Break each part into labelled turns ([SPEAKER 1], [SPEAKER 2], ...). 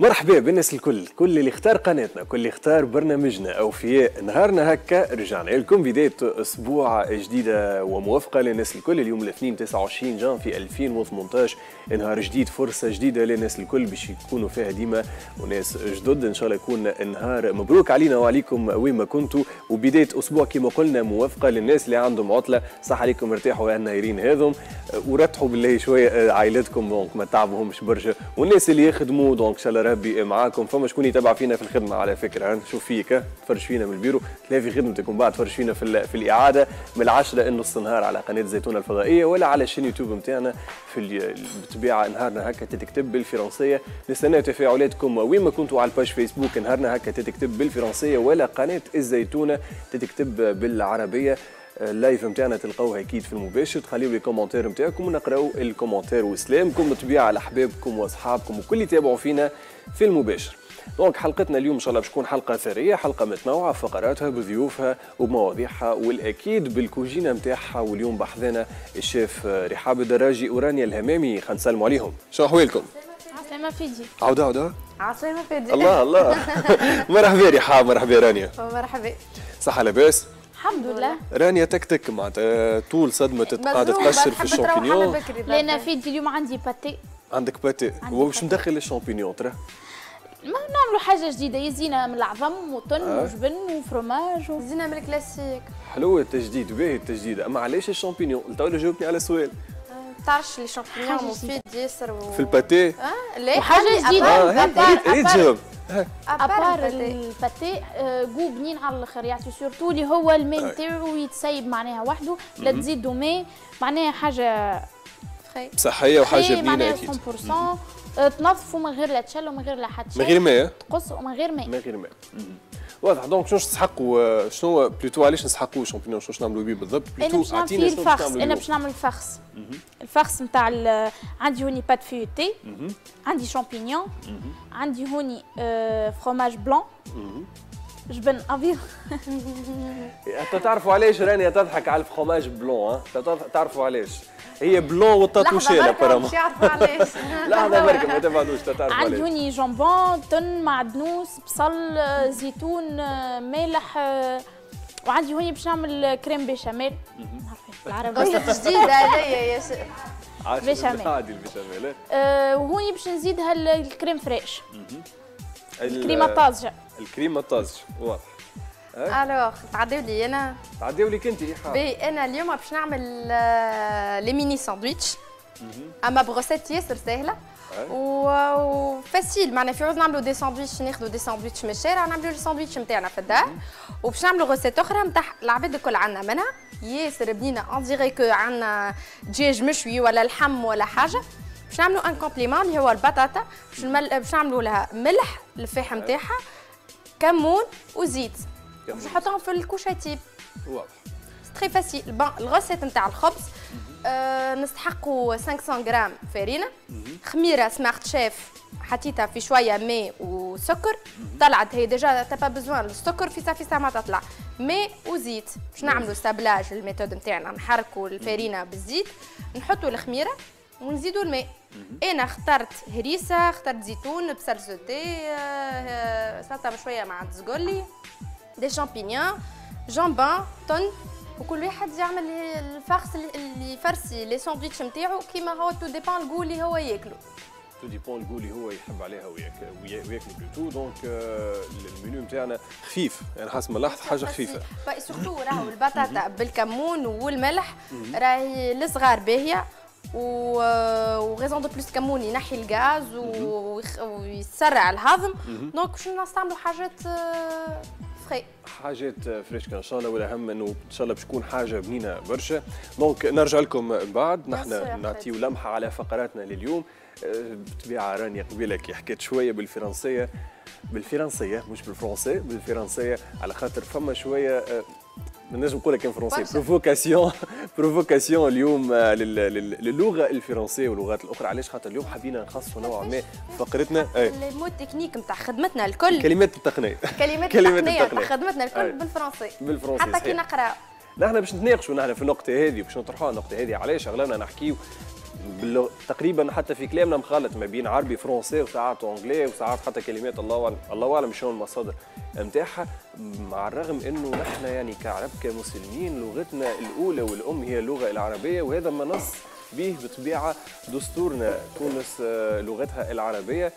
[SPEAKER 1] مرحبا بالناس الكل كل اللي اختار قناتنا كل اللي اختار برنامجنا اوفياء نهارنا هكا رجعنا لكم بدايه اسبوع جديده وموافقه للناس الكل اليوم الاثنين 29 جان في 2018 نهار جديد فرصه جديده للناس الكل باش يكونوا فيها ديما وناس جدد ان شاء الله يكون نهار مبروك علينا وعليكم وين ما كنتوا وبدايه اسبوع كما قلنا موافقه للناس اللي عندهم عطله صح عليكم ارتاحوا يا نايرين هذم ورتحوا بالله شويه عائلتكم دونك ما تعبوهمش برشا والناس اللي يخدموا دونك ان شاء الله ربي معاكم فما شكون يتابع فينا في الخدمه على فكره نشوف فيك تفرج فينا من البيرو تلاقي في خدمتك ومن بعد تفرج فينا في, في الاعاده من العشرة نص النهار على قناه زيتونه الفضائيه ولا على شين يوتيوب نتاعنا في بالطبيعه نهارنا هكا تكتب بالفرنسيه نستنى تفاعلاتكم وين ما كنتوا على الباج فيسبوك نهارنا هكا تكتب بالفرنسيه ولا قناه الزيتونه تكتب بالعربيه اللايف نتاعنا تلقاوه اكيد في المباشر تخليو لي كومنتير نتاعكم ونقراو الكومنتير وسلامكم بالطبيعه على احبابكم واصحابكم وكل اللي يتابعوا فينا في المباشر دونك حلقتنا اليوم ان شاء الله باش تكون حلقه ثريه حلقه متنوعه فقراتها بضيوفها ومواضيعها والاكيد بالكوجينه نتاعها واليوم بحذانا الشيف رحاب الدراجي اورانيا الهمامي خلينا نسلموا عليهم شو احوالكم عسلامة فيدي عودة عودة
[SPEAKER 2] عسلامة فيدي الله الله
[SPEAKER 1] مرحبا رحاب مرحبا رانيا مرحبا صحة لاباس
[SPEAKER 2] الحمد لله
[SPEAKER 1] رانيا تكتك معناتها طول صدمه قاعده تقشر في الشامبينيون
[SPEAKER 2] لان فيدي اليوم عندي باتي
[SPEAKER 1] عندك باتي واش مش مدخل الشامبينيون ترى
[SPEAKER 2] ما نعملوا حاجه جديده يزينا من العظم وطن آه. وجبن وفرماج وزينا من الكلاسيك
[SPEAKER 1] حلو التجديد باهي التجديد اما علاش الشامبينيون تو جاوبني على سؤال
[SPEAKER 3] آه، تعرفش لي شامبينيون مفيد ياسر و... في الباتي اه لا وحاجه جديده هي آه، تجاوب
[SPEAKER 2] ابار الباتي جو بنين آه، على الاخر يعطي سورتو اللي هو الماء نتاعو يتسيب معناها وحده لا تزيدوا ماء معناها حاجه صحيه وحاجه بنينه اكيد 100% تنظفوا من غير لا تشل ومن غير لا حتى شيء من غير ماء تقص ومن غير ماء من غير ماء
[SPEAKER 1] واضح دونك شنو نسحقوا آه، شنو بلوتو علاش نسحقوا الشامبينيون شنو نعملوا بيه بالضبط بلوتو اعطينا شنو الفخص انا باش
[SPEAKER 2] نعمل الفخص الفخص نتاع عندي هوني بات فيوتي عندي شامبينيون عندي هوني فروماج بلون جبن ابيض
[SPEAKER 1] تعرفوا علاش راني تضحك على الفخوماج بلون تعرفوا علاش هي بلون وتاتوشي لا
[SPEAKER 2] لحظه برك ما تبعدوش
[SPEAKER 1] تعرف
[SPEAKER 4] عندي
[SPEAKER 2] جامبون تن معدنوس بصل زيتون مالح وعندي هوني باش نعمل كريم بيشاميل بالعربي
[SPEAKER 4] جديده
[SPEAKER 3] عليا يا
[SPEAKER 2] شيخ
[SPEAKER 1] بشاميل عادي البيشاميل إيه؟
[SPEAKER 2] أه، وهوني باش نزيدها الكريم فريش
[SPEAKER 1] الكريمه الطازجه الكريمه الطازجه واضح الوغ
[SPEAKER 3] أه؟ تعديو لي انا تعديو ليك انت إيه انا اليوم باش نعمل آه، لي ميني ساندويتش اما بروسيت ياسر سهله أه؟ فاسيل معناها في عوز نعملوا دي ساندويتش ناخذوا دي ساندويتش من الشارع نعملوا الساندويتش نتاعنا في الدار وباش نعملوا غوسيت اخرى نتاع العباد الكل عندنا منها ياسر بنينه اون ديغي كو عندنا دجاج مشوي ولا لحم ولا حاجه باش نعملوا ان كومبليمون اللي هو البطاطا باش نعملو نعملوا لها ملح الفاح نتاعها كمون وزيت نحطهم في تيب واضح تري فاسيل بون الغوسيت نتاع الخبز نستحقوا 500 غرام فرينه خميره سمارت شيف حطيتها في شويه ماء وسكر طلعت هي ديجا تبا بزوان السكر في صافي ما تطلع ماء وزيت باش نعملوا سابلاج الميثود نتاعنا نحركوا الفرينه بالزيت نحطوا الخميره ونزيدوا الماء انا اخترت هريسه اخترت زيتون بصل سوتي آه، آه، سلطه بشويه مع تزقلي دي شامبينيون جامبان طن وكل واحد يعمل الفرس اللي يفرسي لي ساندويتش نتاعو كيما هو تو ديبان الكو اللي هو ياكلو
[SPEAKER 1] تو ديبون الكو اللي هو يحب عليها وياك وياكل بلوتو دونك المنيو نتاعنا خفيف يعني حسب ما لاحظت حاجه خفيفه
[SPEAKER 3] سورتو راهو البطاطا بالكمون والملح راهي للصغار باهيه غيزون دو بلوس كمون ينحي الغاز ويسرع الهضم دونك باش نستعملوا حاجات فري
[SPEAKER 1] حاجات فريش ان شاء الله والاهم انه ان شاء الله باش تكون حاجه بنينه برشا دونك نرجع لكم من بعد نحن نعطيو لمحه على فقراتنا لليوم آه، بطبيعه رانيا قبيله كي حكيت شويه بالفرنسيه بالفرنسيه مش بالفرنسي بالفرنسيه على خاطر فما شويه آه، ما نجم نقول لك فرونسي بروفوكاسيون بروفوكاسيون اليوم آه، للغه الفرنسيه واللغات الاخرى علاش خاطر اليوم حبينا نخصصوا نوع ما فقرتنا
[SPEAKER 3] المود تكنيك نتاع خدمتنا الكل
[SPEAKER 1] كلمات التقنيه كلمات التقنيه نتاع خدمتنا الكل إيه.
[SPEAKER 3] بالفرنسي بالفرنسي
[SPEAKER 1] حتى كي نقرا نحن باش نتناقشوا نحن في النقطه هذه باش نطرحوها النقطه هذه علاش اغلبنا نحكيو باللغ... تقريبا حتى في كلامنا مخلط ما بين عربي فرونسي وساعات اونجلي وساعات حتى كلمات الله اعلم الله اعلم شنو المصادر نتاعها مع الرغم انه نحن يعني كعرب كمسلمين لغتنا الاولى والام هي اللغه العربيه وهذا ما نص به بطبيعه دستورنا تونس آه، لغتها العربيه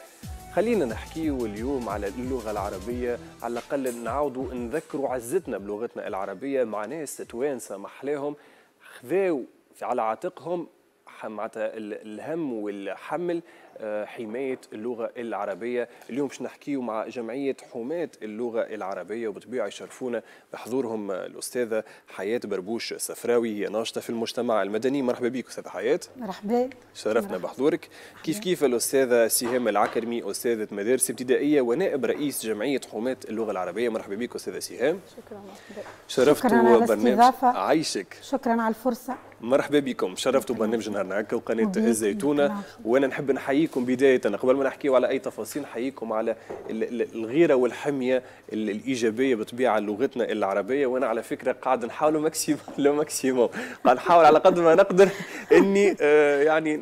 [SPEAKER 1] خلينا نحكيو اليوم على اللغة العربية على الأقل نعاودوا نذكروا عزتنا بلغتنا العربية مع ناس توانسة محلاهم خذاو على عاتقهم معناتها الهم والحمل آه، حمايه اللغه العربيه، اليوم باش نحكيو مع جمعيه حماة اللغه العربيه وبطبيعه يشرفونا بحضورهم آه، الاستاذه حياه بربوش سفراوي هي ناشطه في المجتمع المدني، مرحبا بك استاذه حياه. مرحبا. شرفنا مرحبا. بحضورك، مرحبا. كيف كيف الاستاذه سهام العكرمي استاذه مدارس ابتدائيه ونائب رئيس جمعيه حماة اللغه العربيه، مرحبا بك استاذه سهام.
[SPEAKER 4] شكرا مرحبا. شرفت برنامج
[SPEAKER 1] عيشك.
[SPEAKER 4] شكرا على الفرصه.
[SPEAKER 1] مرحبا بكم شرفتوا برنامج نهارنا هكا وقناه الزيتونه وانا نحب نحييكم بدايه قبل ما نحكيو على اي تفاصيل نحييكم على الغيره والحميه الايجابيه بطبيعه لغتنا العربيه وانا على فكره قاعد نحاول ماكسيموم لو ماكسيموم قاعد نحاول على قد ما نقدر اني آه، يعني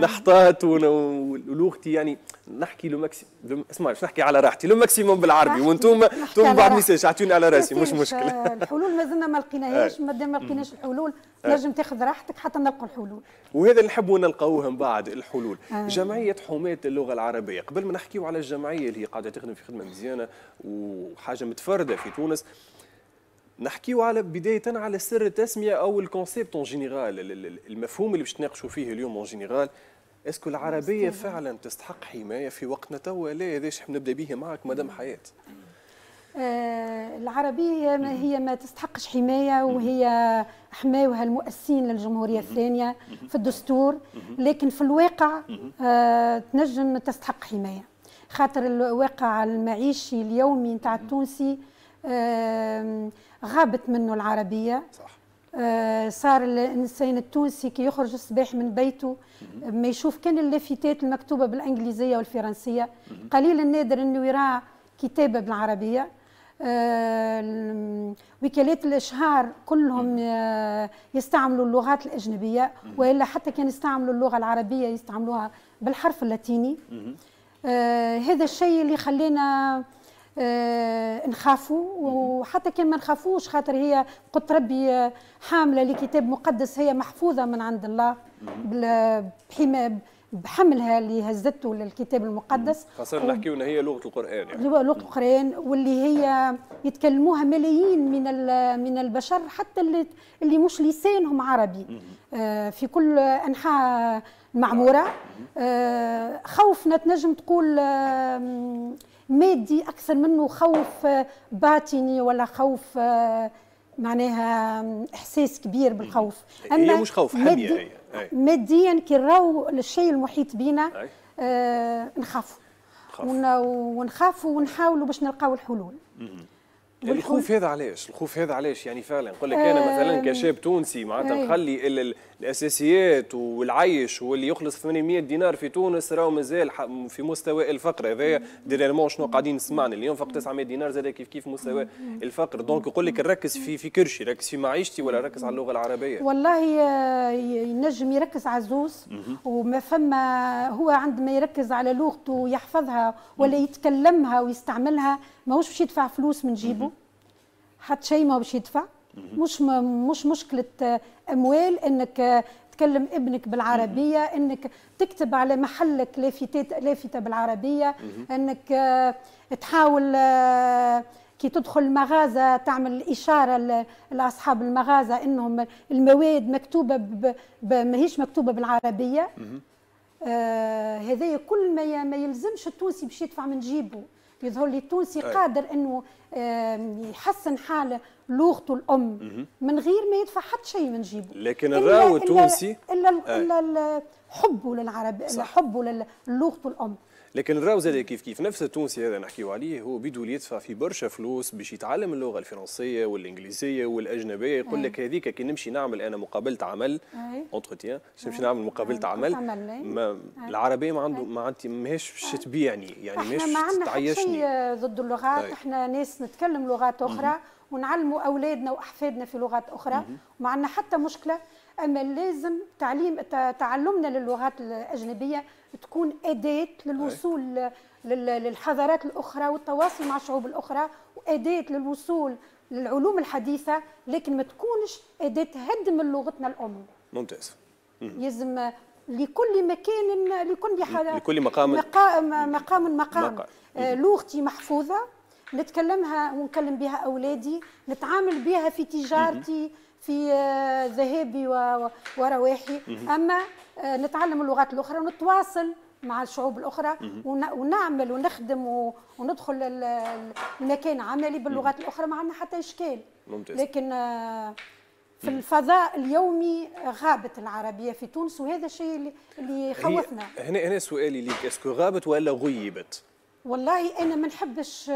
[SPEAKER 1] نحتاط ولغتي يعني نحكي لو ماكسيموم اسمع مش نحكي على راحتي لو ماكسيموم بالعربي وانتم انتم بعد ما اعطوني على راسي مش مشكله
[SPEAKER 4] الحلول مازلنا ما لقيناهاش مادام ما لقيناش آه. الحلول تنجم أه. تاخذ راحتك حتى نلقوا الحلول
[SPEAKER 1] وهذا اللي نحبوا نلقاوه من بعد الحلول آه. جمعيه حماة اللغه العربيه قبل ما نحكيو على الجمعيه اللي هي قاعده تخدم في خدمه مزيانه وحاجه متفرده في تونس نحكيو على بدايه على سر التسميه او الكونسيبت اون جينيرال المفهوم اللي باش تناقشوا فيه اليوم اون جينيرال اسكو العربيه فعلا تستحق حمايه في وقتنا توا لا هذا نبدا به معك مدام حياه
[SPEAKER 4] آه، العربية ما هي ما تستحقش حماية وهي حماوها المؤسسين للجمهورية الثانية في الدستور لكن في الواقع آه، تنجم تستحق حماية خاطر الواقع المعيشي اليومي نتاع التونسي آه، غابت منه العربية صح. صار الانسان التونسي كي يخرج الصباح من بيته ما يشوف كان اللافتات المكتوبه بالانجليزيه والفرنسيه قليل النادر انه يرى كتابه بالعربيه آه، وكالات الاشهار كلهم آه، يستعملوا اللغات الاجنبيه والا حتى كان يستعملوا اللغه العربيه يستعملوها بالحرف اللاتيني آه، هذا الشيء اللي خلينا نخافوا وحتى كان ما نخافوش خاطر هي قلت ربي حامله لكتاب مقدس هي محفوظه من عند الله بحمايه بحملها اللي هزته للكتاب المقدس خاصة و... نحكي
[SPEAKER 1] ان هي لغه القران يعني
[SPEAKER 4] لغه القران واللي هي نعم. يتكلموها ملايين من من البشر حتى اللي, اللي مش لسانهم عربي آه في كل انحاء المعموره نعم. آه خوفنا تنجم تقول آه مادي اكثر منه خوف آه، باطني ولا خوف آه، معناها احساس كبير بالخوف هي مش خوف حميه هي ماديا كي نراو الشيء المحيط بينا آه نخافوا ونخافوا ونحاولوا باش نلقاو الحلول يعني الخوف
[SPEAKER 1] هذا علاش الخوف هذا علاش يعني فعلا نقول لك انا آه، مثلا كشاب تونسي معناتها إيه. نخلي الاساسيات والعيش واللي يخلص 800 دينار في تونس راهو مازال في مستوى الفقر هذايا ديريرمون شنو قاعدين نسمعنا اللي ينفق 900 دينار زاد كيف كيف مستوى الفقر دونك يقول لك ركز في في كرشي ركز في معيشتي ولا ركز على اللغه العربيه
[SPEAKER 4] والله ينجم يركز على الزوز وما فما هو عندما يركز على لغته ويحفظها ولا يتكلمها ويستعملها ماهوش باش يدفع فلوس من جيبه حتى شيء ما باش يدفع مش مش مشكله اموال انك تكلم ابنك بالعربيه انك تكتب على محلك لافتات لافته بالعربيه انك تحاول كي تدخل المغازة تعمل إشارة لأصحاب المغازة إنهم المواد مكتوبة ماهيش مكتوبة بالعربية آه هذايا كل ما ما يلزمش التونسي باش يدفع من جيبه يظهر لي التونسي قادر انه يحسن حاله لغته الام من غير ما يدفع حتى شيء من جيبه لكن الراوي التونسي الا, إلا, حبه للعرب حبه للغته الام
[SPEAKER 1] لكن نراو زاد كيف كيف نفس التونسي هذا نحكيو عليه هو بدول يدفع في برشا فلوس باش يتعلم اللغه الفرنسيه والانجليزيه والاجنبيه يقول إيه. لك هذيك كي نمشي نعمل انا مقابله عمل اونتروتيان إيه. إيه. نمشي نعمل مقابله عمل ما العربيه ما عنده ما عندي ماهيش باش تبيعني يعني ماهيش ما عندنا حتى آه،
[SPEAKER 4] ضد اللغات احنا ناس نتكلم لغات اخرى ونعلموا اولادنا واحفادنا في لغات اخرى وما عندنا حتى مشكله اما لازم تعليم تعلمنا للغات الاجنبيه تكون اداه للوصول للحضارات الاخرى والتواصل مع الشعوب الاخرى واداه للوصول للعلوم الحديثه لكن ما تكونش اداه تهدم لغتنا الام ممتاز يلزم لكل مكان لكل حدا لكل مقام مقام مقام, مقام. آه، لغتي محفوظه نتكلمها ونكلم بها اولادي نتعامل بها في تجارتي مم. في آه، ذهابي ورواحي اما آه، نتعلم اللغات الاخرى ونتواصل مع الشعوب الاخرى ونعمل ونخدم وندخل المكان عملي باللغات الاخرى ما عندنا حتى اشكال ممتاز لكن آه، في الفضاء اليومي غابت العربيه في تونس وهذا الشيء اللي يخوفنا
[SPEAKER 1] هنا هنا سؤالي ليك اسكو غابت ولا غيبت
[SPEAKER 4] والله انا ما نحبش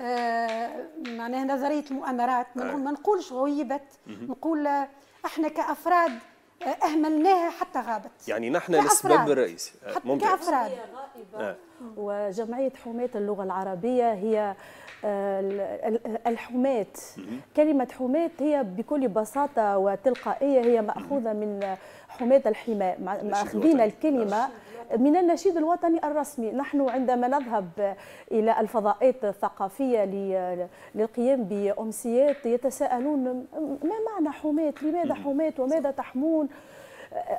[SPEAKER 4] آه، معناها نظريه المؤامرات ما نقولش غيبت نقول آه، احنا كافراد آه، اهملناها حتى غابت
[SPEAKER 1] يعني نحن السبب الرئيسي ممكن كافراد
[SPEAKER 5] وجمعيه حماه اللغه العربيه هي الحماة كلمة حماة هي بكل بساطة وتلقائية هي مأخوذة من حماة الحماة مأخذين الكلمة من النشيد الوطني الرسمي نحن عندما نذهب إلى الفضاءات الثقافية للقيام بأمسيات يتساءلون ما معنى حمات لماذا حمات وماذا تحمون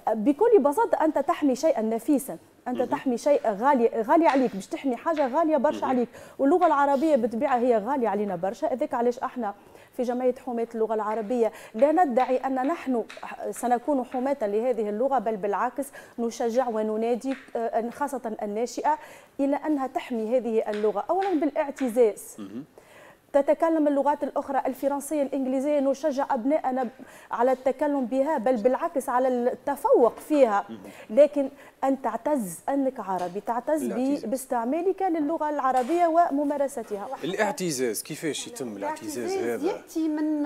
[SPEAKER 5] بكل بساطة أنت تحمي شيئا نفيسا انت تحمي شيء غالي غالي عليك باش تحمي حاجه غاليه برشا عليك واللغه العربيه بالطبيعه هي غاليه علينا برشا هذاك علاش احنا في جمعية حماة اللغة العربية لا ندعي أن نحن سنكون حماة لهذه اللغة بل بالعكس نشجع وننادي آه، خاصة الناشئة إلى أنها تحمي هذه اللغة أولا بالاعتزاز تتكلم اللغات الأخرى الفرنسية الإنجليزية نشجع أبنائنا على التكلم بها بل بالعكس على التفوق فيها لكن أن تعتز أنك عربي تعتز باستعمالك للغة العربية وممارستها
[SPEAKER 1] الاعتزاز كيفاش يتم
[SPEAKER 4] الاعتزاز هذا؟ يأتي من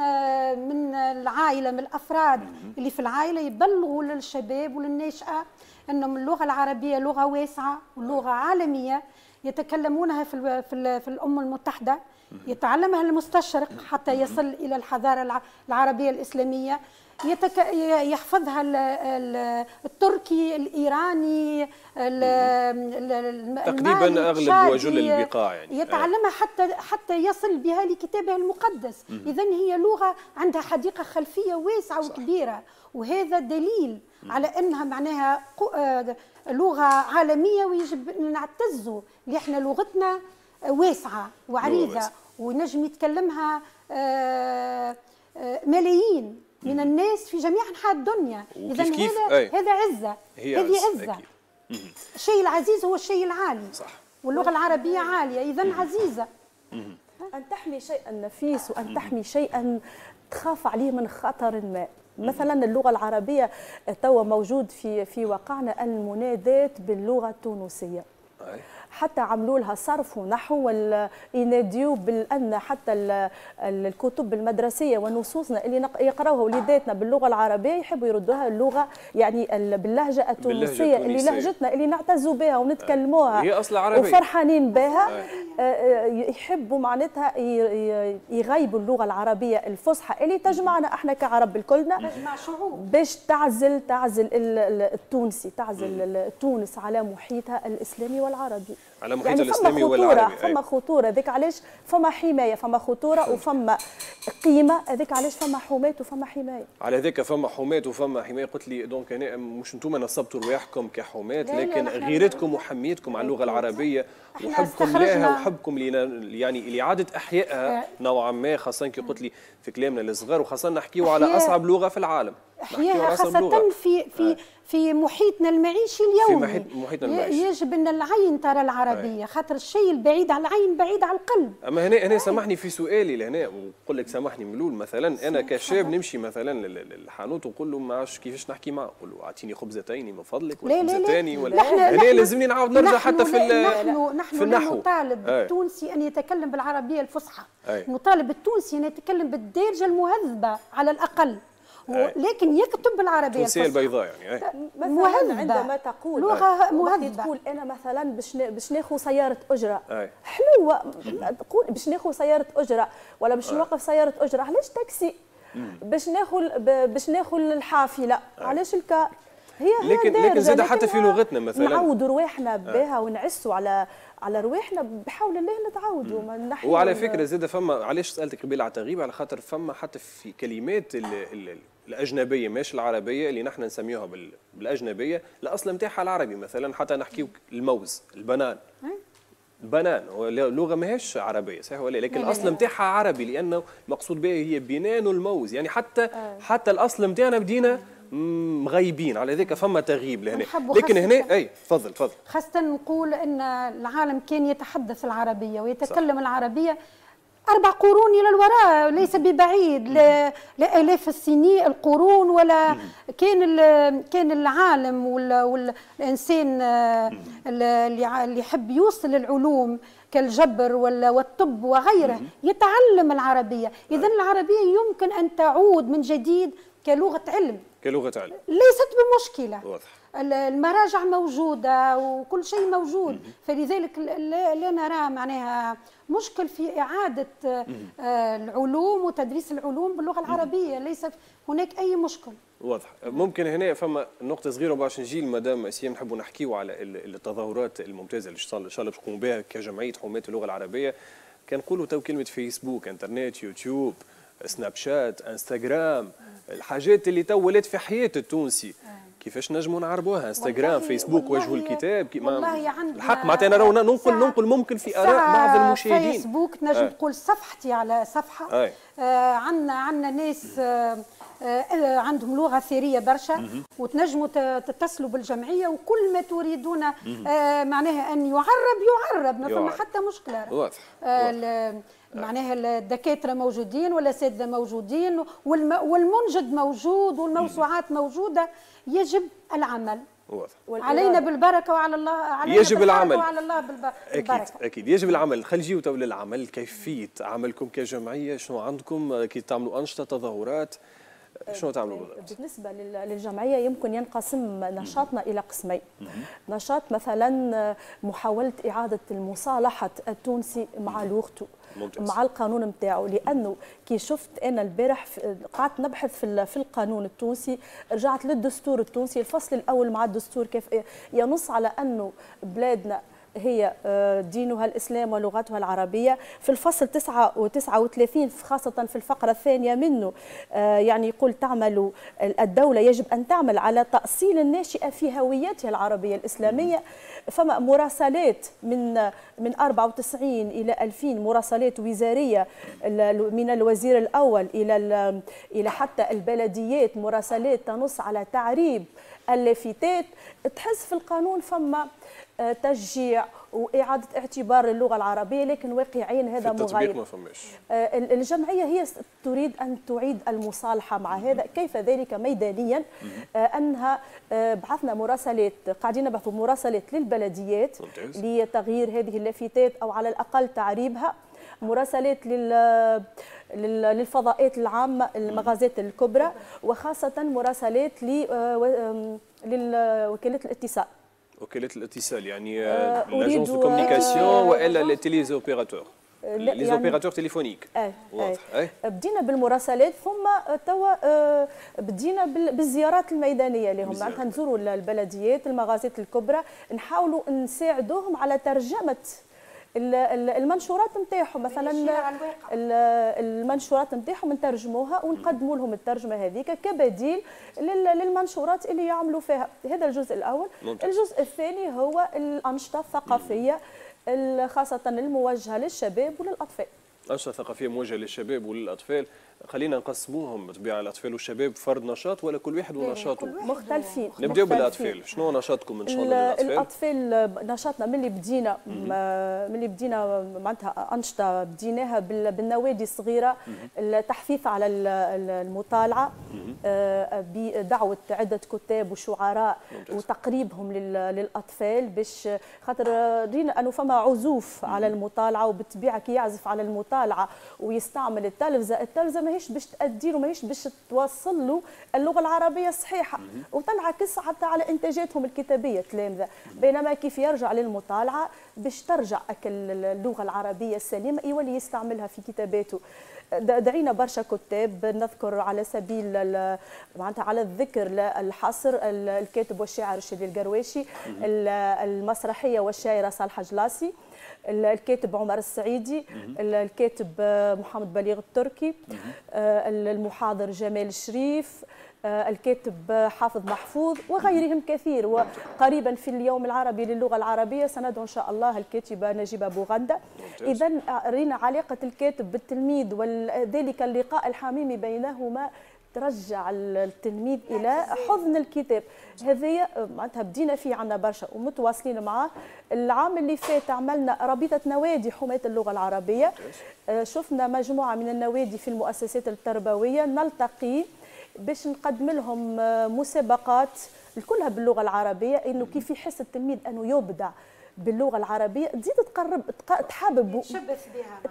[SPEAKER 4] من العائلة من الأفراد اللي في العائلة يبلغوا للشباب وللناشئة أنهم اللغة العربية لغة واسعة ولغة عالمية يتكلمونها في في الامم المتحده يتعلمها المستشرق حتى يصل إلى الحضارة العربية الإسلامية يتك... يحفظها التركي الايراني تقريبا اغلب وجل البقاع يعني يتعلمها حتى حتى يصل بها لكتابه المقدس اذا هي لغه عندها حديقه خلفيه واسعه صح. وكبيره وهذا دليل على انها معناها آه، لغه عالميه ويجب نعتزوا اللي احنا لغتنا واسعه وعريضه ونجم يتكلمها آه، آه، ملايين من الناس في جميع انحاء الدنيا اذا هذا هذا عزه هذه عزه الشيء العزيز هو الشيء العالي صح واللغه العربيه عاليه اذا عزيزه ان تحمي شيئا نفيس
[SPEAKER 5] وان تحمي شيئا تخاف عليه من خطر ما مثلا اللغه العربيه آه، توا موجود في في واقعنا المنادات باللغه التونسيه أي. حتى عملوا لها صرف ونحو ويناديو بان حتى الكتب المدرسيه ونصوصنا اللي يقراوها وليداتنا باللغه العربيه يحبوا يردوها اللغه يعني باللهجه التونسيه اللي لهجتنا اللي نعتزوا بها ونتكلموها هي اصلا عربيه وفرحانين بها آه، آه، يحبوا معناتها يغيبوا اللغه العربيه الفصحى اللي تجمعنا احنا كعرب الكلنا شعوب باش تعزل تعزل التونسي تعزل تونس على محيطها الاسلامي والعربي على محيط يعني الاسلامي فما خطورة والعربي فما خطوره ذيك علاش فما حمايه فما خطوره وفما قيمه هذيك علاش فما حمايه وفما حمايه
[SPEAKER 1] على ذيك فما حمايه وفما حمايه قلت لي دونك انا مش انتم نصبتوا رواحكم كحماة لكن غيرتكم وحميتكم على اللغه إيه، إيه، العربيه وحبكم لها وحبكم يعني لاعاده احيائها إيه. نوعا ما خاصه كي قلت لي في كلامنا الصغار وخاصه نحكيو على اصعب لغه في العالم
[SPEAKER 4] احياها خاصه في في آه. في محيطنا المعيشي اليومي في محيط محيطنا المعيشي يجب ان العين ترى العربيه خاطر الشيء البعيد على العين بعيد على القلب
[SPEAKER 1] اما هنا هنا سامحني في سؤالي لهنا ونقول لك سامحني ملول مثلا انا كشاب نمشي مثلا للحانوت ونقول له ما عادش كيفاش نحكي معه نقول له اعطيني خبزتين من فضلك ولا خبزتين ولا هنا لازمني نعاود نرجع حتى في نحن نحن في النحو نطالب
[SPEAKER 4] التونسي ان يتكلم بالعربيه الفصحى نطالب التونسي ان يتكلم بالدارجه المهذبه على الاقل إيه. لكن يكتب بالعربيه الفصحى البيضاء يعني إيه. مثلا عندما تقول لغه مهذبه تقول انا مثلا باش
[SPEAKER 5] باش ناخذ سياره اجره حلوه تقول باش ناخذ سياره اجره ولا باش نوقف سياره اجره علاش تاكسي باش ناخذ باش ناخذ الحافله علاش الكار هي هي لكن لكن زاد يعني حتى في لغتنا مثلا نعود رواحنا آه. بها آه. ونعسوا على على رواحنا بحول الله نتعودوا ما نحن وعلى فكره
[SPEAKER 1] زاد فما علاش سالتك قبيله على التغييب على خاطر فما حتى في كلمات ال ال الاجنبيه مش العربيه اللي نحن نسميوها بالاجنبيه الاصل نتاعها العربي مثلا حتى نحكيو الموز البنان بنان لغه ماهيش عربيه صحيح ولا لكن الاصل نتاعها عربي لانه مقصود بها هي بنان الموز يعني حتى آه. حتى الاصل نتاعنا بدينا مغيبين على ذيك فما تغييب لهنا لكن هنا اي تفضل تفضل
[SPEAKER 4] خاصه نقول ان العالم كان يتحدث العربيه ويتكلم صح. العربيه أربع قرون إلى الوراء ليس ببعيد لا, لآلاف السنين القرون ولا كان كان العالم والإنسان آه، اللي يحب يوصل للعلوم كالجبر والطب وغيره يتعلم العربية إذا العربية يمكن أن تعود من جديد كلغة علم كلغه علم ليست بمشكله واضح المراجع موجوده وكل شيء موجود فلذلك لا نرى معناها مشكل في اعاده آه، العلوم وتدريس العلوم باللغه العربيه ليس هناك اي مشكل
[SPEAKER 1] واضح ممكن هنا فما نقطة صغيرة باش نجي لمدام أسيا نحبوا نحكيوا على التظاهرات الممتازة اللي إن شاء الله بها كجمعية حماة اللغة العربية كنقولوا تو كلمة فيسبوك انترنت يوتيوب سناب شات انستغرام الحاجات اللي تو ولات في حياه التونسي آه. كيفاش نجموا نعربوها انستغرام فيسبوك وجه الكتاب كيما
[SPEAKER 4] الحق معناتها انا رونا
[SPEAKER 1] ننقل ننقل ممكن في اراء بعض المشاهدين فيسبوك نجم آه. تقول
[SPEAKER 4] صفحتي على صفحه آه. عندنا عندنا ناس آه آه، عندهم لغه ثريه برشا وتنجموا تتصلوا بالجمعيه وكل ما تريدون آه، معناها ان يعرب يعرب ما فما حتى مشكله واضح آه، معناها الدكاتره موجودين والاساتذه موجودين والمنجد موجود والموسوعات موجوده يجب العمل واضح علينا بالبركه وعلى الله علينا يجب العمل وعلى الله بالبركه اكيد
[SPEAKER 1] اكيد يجب العمل خلينا نجيو تو للعمل كيفيه عملكم كجمعيه شنو عندكم كي تعملوا انشطه تظاهرات آه، شنو تعملوا بالضبط؟
[SPEAKER 5] بالنسبه للجمعيه يمكن ينقسم نشاطنا الى قسمين نشاط مثلا آه، محاوله اعاده المصالحه التونسي مع لوغتو مع القانون نتاعو لانه كي شفت انا البارح قعدت نبحث في في القانون التونسي رجعت للدستور التونسي الفصل الاول مع الدستور كيف آه، ينص على انه بلادنا هي آه، دينها الإسلام ولغتها العربية في الفصل 39 خاصة في الفقرة الثانية منه آه، يعني يقول تعمل الدولة يجب أن تعمل على تأصيل الناشئة في هويتها العربية الإسلامية فما مراسلات من من 94 إلى 2000 مراسلات وزارية من الوزير الأول إلى إلى حتى البلديات مراسلات تنص على تعريب اللافتات تحس في القانون فما تشجيع واعاده اعتبار للغه العربيه لكن واقعيا هذا مغاير ما فماش آه، الجمعيه هي تريد ان تعيد المصالحه مع هذا كيف ذلك ميدانيا آه، انها آه، بعثنا مراسلات قاعدين نبعثوا مراسلات للبلديات لتغيير هذه اللافتات او على الاقل تعريبها مراسلات لل للفضاءات العامه المغازات الكبرى وخاصه مراسلات لوكالات الاتصال
[SPEAKER 1] وكالات الاتصال يعني لاجونس دو كومونيكاسيون والا لي تيليزوبيراتور
[SPEAKER 5] لي زوبيراتور تليفونيك واضح بدينا بالمراسلات ثم آه، توا آه، بدينا بالزيارات الميدانيه لهم معناتها نزوروا البلديات المغازات الكبرى نحاولوا نساعدوهم على ترجمه المنشورات نتاعهم مثلا المنشورات نتاعهم نترجموها ونقدموا لهم الترجمه هذيك كبديل للمنشورات اللي يعملوا فيها هذا الجزء الاول الجزء الثاني هو الانشطه الثقافيه خاصه الموجهه للشباب وللاطفال
[SPEAKER 1] أنشطة ثقافية موجهة للشباب وللأطفال خلينا نقسموهم بطبيعه الاطفال والشباب فرد نشاط ولا كل واحد إيه، ونشاطه
[SPEAKER 5] مختلفين نبداو بالاطفال
[SPEAKER 1] شنو نشاطكم ان شاء الله للاطفال
[SPEAKER 5] الاطفال نشاطنا من اللي بدينا من اللي بدينا معناتها انشطه بديناها بالنوادي الصغيره التحثيث على المطالعه آه، بدعوه عده كتاب وشعراء وتقريبهم للاطفال باش خاطر رينا انه فما عزوف على المطالعه وبالطبيعه كي يعزف على المطالعه ويستعمل التلفزه التلفزه ماهيش باش تأدي له ماهيش باش توصل له اللغه العربيه الصحيحه وتنعكس حتى على انتاجاتهم الكتابيه التلامذه بينما كيف يرجع للمطالعه باش ترجع اللغه العربيه السليمه يولي يستعملها في كتاباته دعينا برشا كتاب نذكر على سبيل معناتها على الذكر الحصر الكاتب والشاعر الشديد القرواشي المسرحيه والشاعره صالحه جلاسي الكاتب عمر السعيدي الكاتب آه، محمد بليغ التركي آه، المحاضر جمال الشريف آه، الكاتب حافظ محفوظ وغيرهم كثير وقريبا في اليوم العربي للغة العربية سندعو إن شاء الله الكاتبة نجيبة بوغندا إذا رينا علاقة الكاتب بالتلميذ وذلك اللقاء الحميمي بينهما ترجع التلميذ الى حضن الكتاب هذايا آه، معناتها بدينا فيه عندنا برشا ومتواصلين معاه العام اللي فات عملنا رابطه نوادي حمايه اللغه العربيه آه، شفنا مجموعه من النوادي في المؤسسات التربويه نلتقي باش نقدم لهم آه، مسابقات كلها باللغه العربيه انه كيف يحس التلميذ انه يبدع باللغه العربيه تزيد تقرب تحابب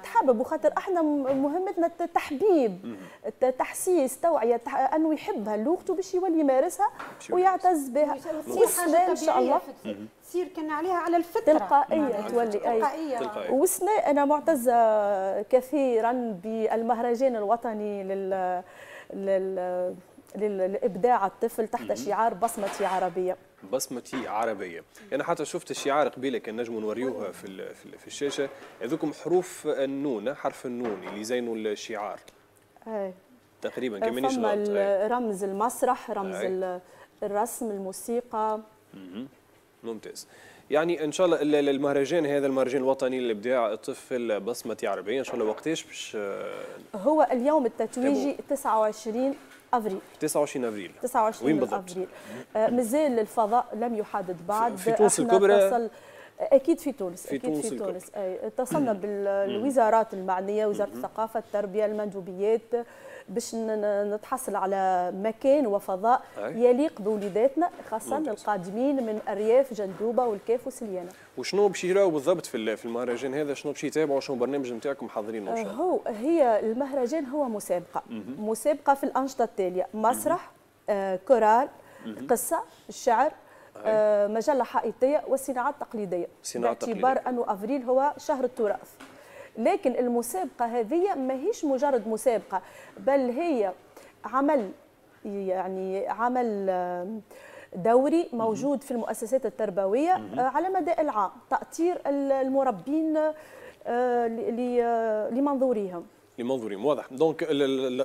[SPEAKER 5] تحابب خاطر احنا مهمتنا التحبيب التحسيس توعيه انه يحبها لغته باش يولي يمارسها ويعتز بها ان شاء الله تصير كان عليها على الفتره تلقائيه نعم. تولي اي وسناء انا معتزه كثيرا بالمهرجان الوطني لل, لل... لابداع الطفل تحت شعار بصمتي عربيه
[SPEAKER 1] بصمتي عربيه انا يعني حتى شفت الشعار قبيله كان نجم نوريوها في في الشاشه هذوكم حروف النون حرف النون اللي زينوا الشعار أي. تقريبا كمانيش مانيش إيه.
[SPEAKER 5] رمز المسرح رمز أي. الرسم الموسيقى
[SPEAKER 1] ممتاز يعني ان شاء الله المهرجان هذا المهرجان الوطني لابداع الطفل بصمتي عربيه ان شاء الله وقتاش باش آه،
[SPEAKER 5] هو اليوم التتويجي 29 افريل
[SPEAKER 1] 29 افريل 29 افريل
[SPEAKER 5] آه، مازال الفضاء لم يحدد بعد في تونس الكبرى تصل اكيد في تونس في اكيد تونس في تونس اي اتصلنا بالوزارات المعنيه وزاره الثقافه التربيه المندوبيات باش نتحصل على مكان وفضاء يليق بوليداتنا خاصه ممتاز. القادمين من ارياف جندوبه والكاف وسليانه
[SPEAKER 1] وشنو باش يراو بالضبط في في المهرجان هذا شنو باش يتابعوا شنو البرنامج نتاعكم حاضرين ان شاء الله
[SPEAKER 5] هو هي المهرجان هو مسابقه مم. مسابقه في الانشطه التاليه مسرح آه كورال مم. قصه الشعر آه مجله حائطيه والصناعات التقليديه باعتبار انه افريل هو شهر التراث لكن المسابقه هذه ماهيش مجرد مسابقه بل هي عمل يعني عمل دوري موجود في المؤسسات التربويه آه، على مدى العام تاطير المربين آه، آه، لمنظورهم
[SPEAKER 1] لمنظورهم واضح دونك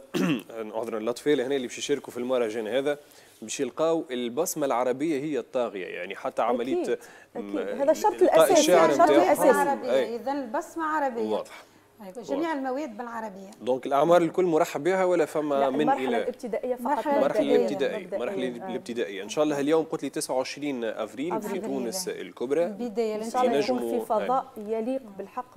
[SPEAKER 1] عذرا الاطفال هنا اللي باش يشاركوا في المهرجان هذا باش يلقاو البصمه العربيه هي الطاغيه يعني حتى عمليه أكيد. أكيد. هذا الشرط الاساسي الشرط الاساسي
[SPEAKER 4] اذا البصمه عربيه واضح أيوة، جميع المواد بالعربيه
[SPEAKER 1] دونك الاعمار الكل مرحب بها ولا فما من الى المرحله
[SPEAKER 4] الابتدائيه فقط المرحله الابتدائيه المرحله آه.
[SPEAKER 1] الابتدائيه ان شاء الله اليوم قلت لي 29 افريل في تونس الكبرى بدايه ان شاء الله يكون في فضاء
[SPEAKER 5] يليق بالحق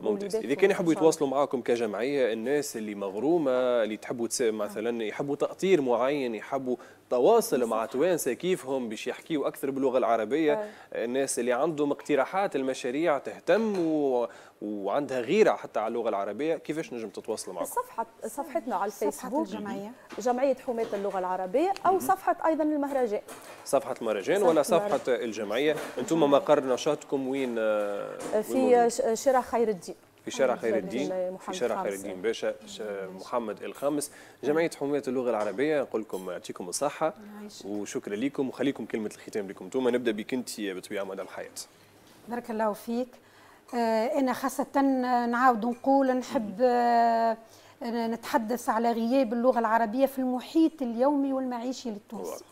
[SPEAKER 5] ممتاز اذا كان يحبوا يتواصلوا
[SPEAKER 1] معاكم كجمعيه الناس اللي مغرومه اللي تحبوا مثلا يحبوا تاطير معين يحبوا تواصل مع توانسه كيفهم باش يحكيوا اكثر باللغه العربيه أي. آه. الناس اللي عندهم اقتراحات المشاريع تهتم و... وعندها غيره حتى على اللغه العربيه كيفاش نجم تتواصل معكم صفحه
[SPEAKER 5] صفحتنا على الفيسبوك صفحه الجمعيه جمعيه حمايه اللغه العربيه او صفحه ايضا المهرجان
[SPEAKER 1] صفحه المهرجان ولا صفحه الجمعيه انتم مقر نشاطكم وين آه، في
[SPEAKER 5] شارع خير الدين
[SPEAKER 1] في شارع خير الدين في شارع خير الدين باشا محمد الخامس جمعيه حمايه اللغه العربيه نقول لكم يعطيكم الصحه وشكرا لكم وخليكم كلمه الختام لكم توما نبدا بك انت بطبيعه مدى الحياه
[SPEAKER 4] بارك الله فيك آه، انا خاصه نعاود نقول نحب آه، نتحدث على غياب اللغه العربيه في المحيط اليومي والمعيشي للتونسي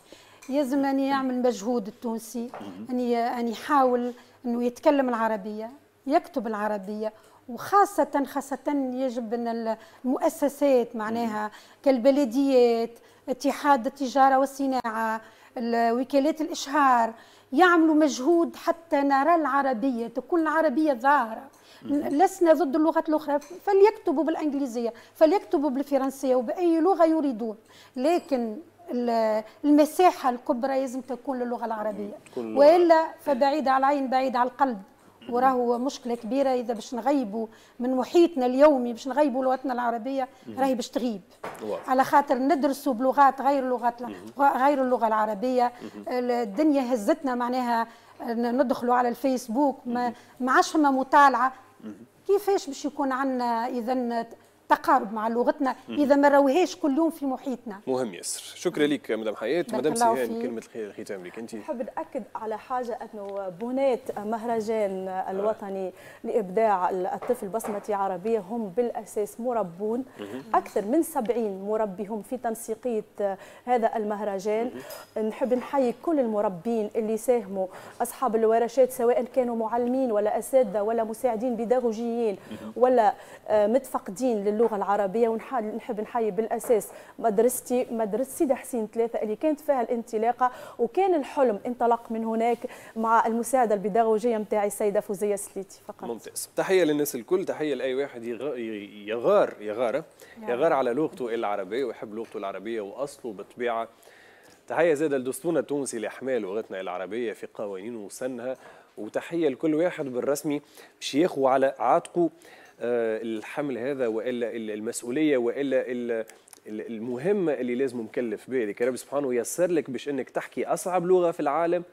[SPEAKER 4] يلزم اني يعمل مجهود التونسي اني اني يحاول أنه يتكلم العربية يكتب العربية وخاصة خاصة يجب أن المؤسسات معناها كالبلديات اتحاد التجارة والصناعة وكالات الإشهار يعملوا مجهود حتى نرى العربية تكون العربية ظاهرة لسنا ضد اللغات الاخرى فليكتبوا بالانجليزيه فليكتبوا بالفرنسيه وباي لغه يريدون لكن المساحه الكبرى لازم تكون للغه العربيه والا فبعيده على العين بعيده على القلب وراهو مشكله كبيره اذا باش نغيبوا من محيطنا اليومي باش نغيبوا لغتنا العربيه راهي باش تغيب على خاطر ندرسوا بلغات غير لغات غير اللغه العربيه الدنيا هزتنا معناها ندخلوا على الفيسبوك ما عادش فما مطالعه كيفاش باش يكون عندنا اذا تقارب مع لغتنا اذا ما راوهاش كل يوم في محيطنا
[SPEAKER 1] مهم ياسر شكرا لك مدام حياه مدام سهان كلمه الختام لك انت نحب
[SPEAKER 5] ناكد على حاجه انه بنات مهرجان آه. الوطني لابداع الطفل بصمه عربيه هم بالاساس مربون اكثر من 70 مربي هم في تنسيقيه هذا المهرجان نحب نحيي كل المربين اللي ساهموا اصحاب الورشات سواء كانوا معلمين ولا اساتذه ولا مساعدين بيداغوجيين ولا آه، متفقدين لل اللغه العربيه ونحب نحيي بالاساس مدرستي مدرسه سيدي حسين ثلاثه اللي كانت فيها الانطلاقه وكان الحلم انطلق من هناك مع المساعده البداغوجيه نتاعي السيده فوزيه
[SPEAKER 1] سليتي فقط ممتاز تحيه للناس الكل تحيه لاي واحد يغار يغار يغار, يغار على لغته العربيه ويحب لغته العربيه واصله بالطبيعه تحية زاد لدستورنا التونسي لإحماء لغتنا العربية في قوانين وسنها وتحية لكل واحد بالرسمي باش على عاتقه آه، الحمل هذا والا المسؤوليه والا المهمه اللي لازم مكلف بها ربي سبحانه يسر لك باش انك تحكي اصعب لغه في العالم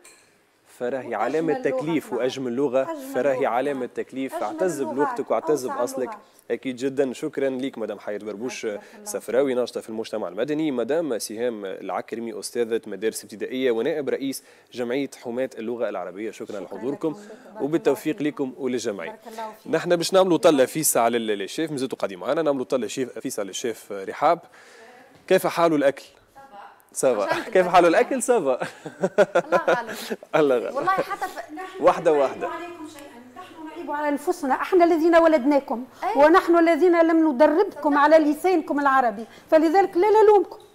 [SPEAKER 1] فراهي علامة تكليف وأجمل لغة فراهي علامة تكليف اعتز بلغتك واعتز بأصلك أكيد جدا شكرا لك مدام حياة بربوش سفراوي ناشطة في المجتمع المدني مدام سهام العكرمي أستاذة مدارس ابتدائية ونائب رئيس جمعية حماة اللغة العربية شكرا لحضوركم وبالتوفيق لكم وللجمعية نحن باش نعملوا طلة على الشيف مازلتوا قاعدين معنا نعملوا طلة على للشيف رحاب كيف حال الأكل؟ سافا كيف حاله الاكل يعني. سافا الله غالب الله غالب والله
[SPEAKER 3] حتى واحده واحده
[SPEAKER 4] على انفسنا احنا الذين ولدناكم أيه؟ ونحن الذين لم ندربكم على لسانكم العربي فلذلك لا نلومكم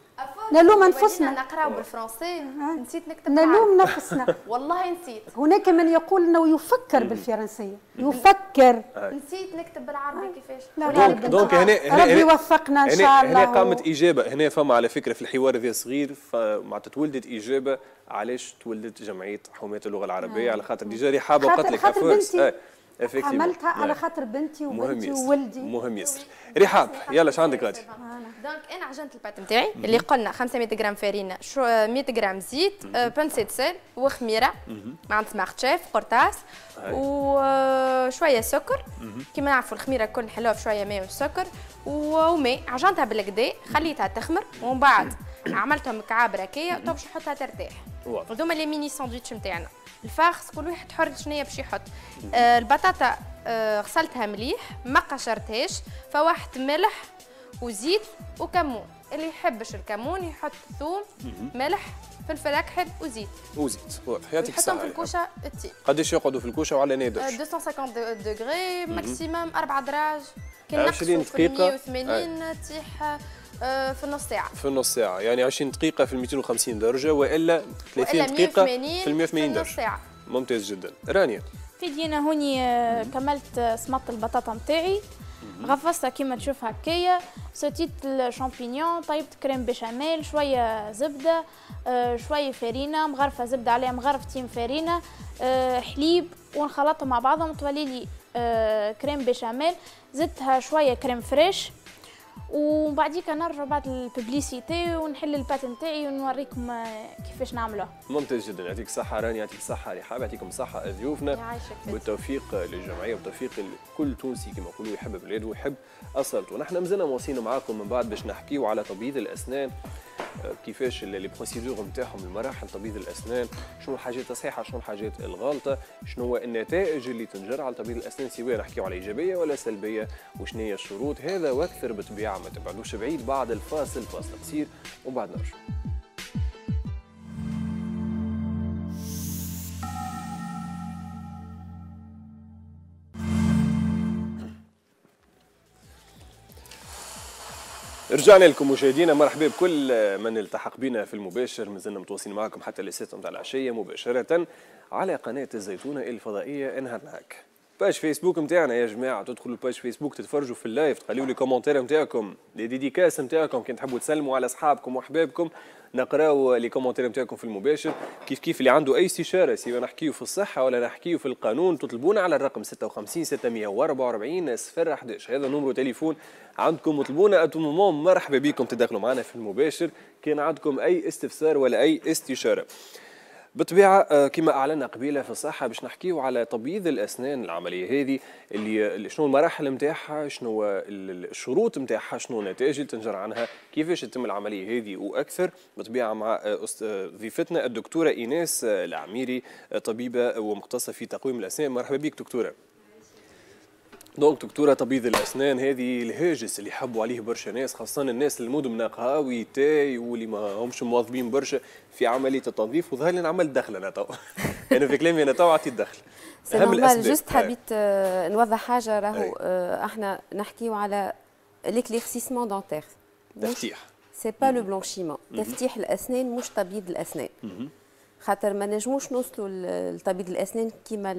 [SPEAKER 3] نلوم انفسنا نقراو بالفرنسي نعم. نسيت نكتب نلوم نفسنا والله نسيت
[SPEAKER 4] هناك من يقول انه يفكر بالفرنسيه يفكر
[SPEAKER 3] آه. نسيت نكتب بالعربي آه.
[SPEAKER 4] كيفاش نعم. دونك,
[SPEAKER 3] دونك هنا ربي
[SPEAKER 4] يوفقنا ان شاء الله هنا قامت
[SPEAKER 1] اجابه هنا فما على فكره في الحوار هذا صغير معناتها تولدت اجابه علاش تولدت جمعيه حمايه اللغه العربيه نعم. على خاطر ديجا حابه قتلك خاطر بنتي آه. عملتها على نعم. خاطر
[SPEAKER 4] بنتي وبنتي وولدي
[SPEAKER 1] مهم ياسر رحاب يلا شو عندك غادي
[SPEAKER 3] دونك انا عجنت البات نتاعي اللي قلنا 500 غرام فرينه 100 غرام زيت آه، بانسيت سيل وخميره معناتها ماخ شيف قرطاس وشويه آه، سكر كيما نعرفوا الخميره كل حلوه بشويه ماء وسكر وماء عجنتها بالكدا خليتها تخمر ومن بعد عملتهم مكعب ركيه تو باش نحطها ترتاح هذوما لي ميني ساندويتش نتاعنا الفاخس كل واحد حر شنو باش يحط آه البطاطا آه غسلتها مليح ما قشرتهاش فواحد ملح وزيت وكمون اللي يحبش الكمون يحط ثوم ملح فلفل اكحل وزيت
[SPEAKER 1] وزيت واضح يعطيك الصحه في الكوشه التي قداش يقعدوا في الكوشه وعلى نادر
[SPEAKER 3] 250 آه، دوغري ماكسيموم اربع دراج كي نقصوا في 180
[SPEAKER 2] تيح آه، في النص ساعه
[SPEAKER 1] في النص ساعه يعني 20 دقيقه في 250 درجه والا 30 دقيقه في 180 درجه ساعة. ممتاز جدا رانيا
[SPEAKER 2] في دينا هوني آه، كملت سمط آه، البطاطا نتاعي غفصتها كيما تشوف هكايا سوتيت الشامبينيون طيبت كريم بشاميل شويه زبده شويه فرينه مغرفه زبده عليها مغرفتين فرينه حليب ونخلطهم مع بعضهم تولي لي كريم بشاميل زدتها شويه كريم فريش ومن بعديك نرجع بعد الببليسيتي ونحل الباتن تاعي ونوريكم كيفاش نعمله.
[SPEAKER 1] ممتاز جدا يعطيك الصحة راني يعطيك الصحة رحاب يعطيكم الصحة ضيوفنا بالتوفيق للجمعية وبالتوفيق لكل تونسي كما نقولوا يحب بلاده ويحب أصلته. ونحن مازلنا مواصلين معاكم من بعد باش نحكيو على تبييض الأسنان آه، كيفاش لي بروسيدور نتاعهم المراحل تبييض الاسنان شنو الحاجات الصحيحه شنو الحاجات الغلطه شنو هو النتائج اللي تنجر على تبييض الاسنان سواء نحكيو على ايجابيه ولا سلبيه وشنو هي الشروط هذا واكثر بطبيعه ما تبعدوش بعيد بعد الفاصل فاصل قصير وبعد نرجع رجعنا لكم مشاهدينا مرحبا بكل من التحق بنا في المباشر مازلنا متواصلين معكم حتى لساتة متاع العشيه مباشره على قناه الزيتونه الفضائيه انهارناك باج فيسبوك نتاعنا يا جماعه تدخلوا الباج فيسبوك تتفرجوا في اللايف تخليوا لي كومنتير نتاعكم لي ديديكاس نتاعكم كي تحبوا تسلموا على اصحابكم واحبابكم نقراو لي كومنتير نتاعكم في المباشر كيف كيف اللي عنده اي استشاره سواء نحكيو في الصحه ولا نحكيو في القانون تطلبونا على الرقم 56 644 11 هذا نمبر تليفون عندكم وطلبونا اتومومون مرحبا بكم تدخلوا معنا في المباشر كان عندكم اي استفسار ولا اي استشاره بالطبيعه آه، كما اعلنا قبيله في الصحه باش نحكيو على تبييض الاسنان العمليه هذه اللي شنو المراحل نتاعها شنو الشروط نتاعها شنو النتائج اللي تنجر عنها كيفاش تتم العمليه هذه واكثر بالطبيعه مع آه، ضيفتنا الدكتوره ايناس آه، العميري طبيبه ومختصه في تقويم الاسنان مرحبا بك دكتوره دونك دكتوره تبيض الاسنان هذه الهاجس اللي حبوا عليه برشا ناس خاصه الناس المدمنه قهاوي تاي واللي ما همش مواظبين برشا في عمليه التنظيف وظهر لي انا عملت دخل انا تو انا في كلامي انا تو عطيت دخل اهم الاسباب جست
[SPEAKER 6] حبيت آه. آه، نوضح حاجه راهو آه، احنا نحكيو على ليكليرسيسمون دونتيغ تفتيح سي با لو بلونشيمون تفتيح الاسنان مش طبيب الاسنان خاطر ما نجموش نوصلوا لطبيب الاسنان كيما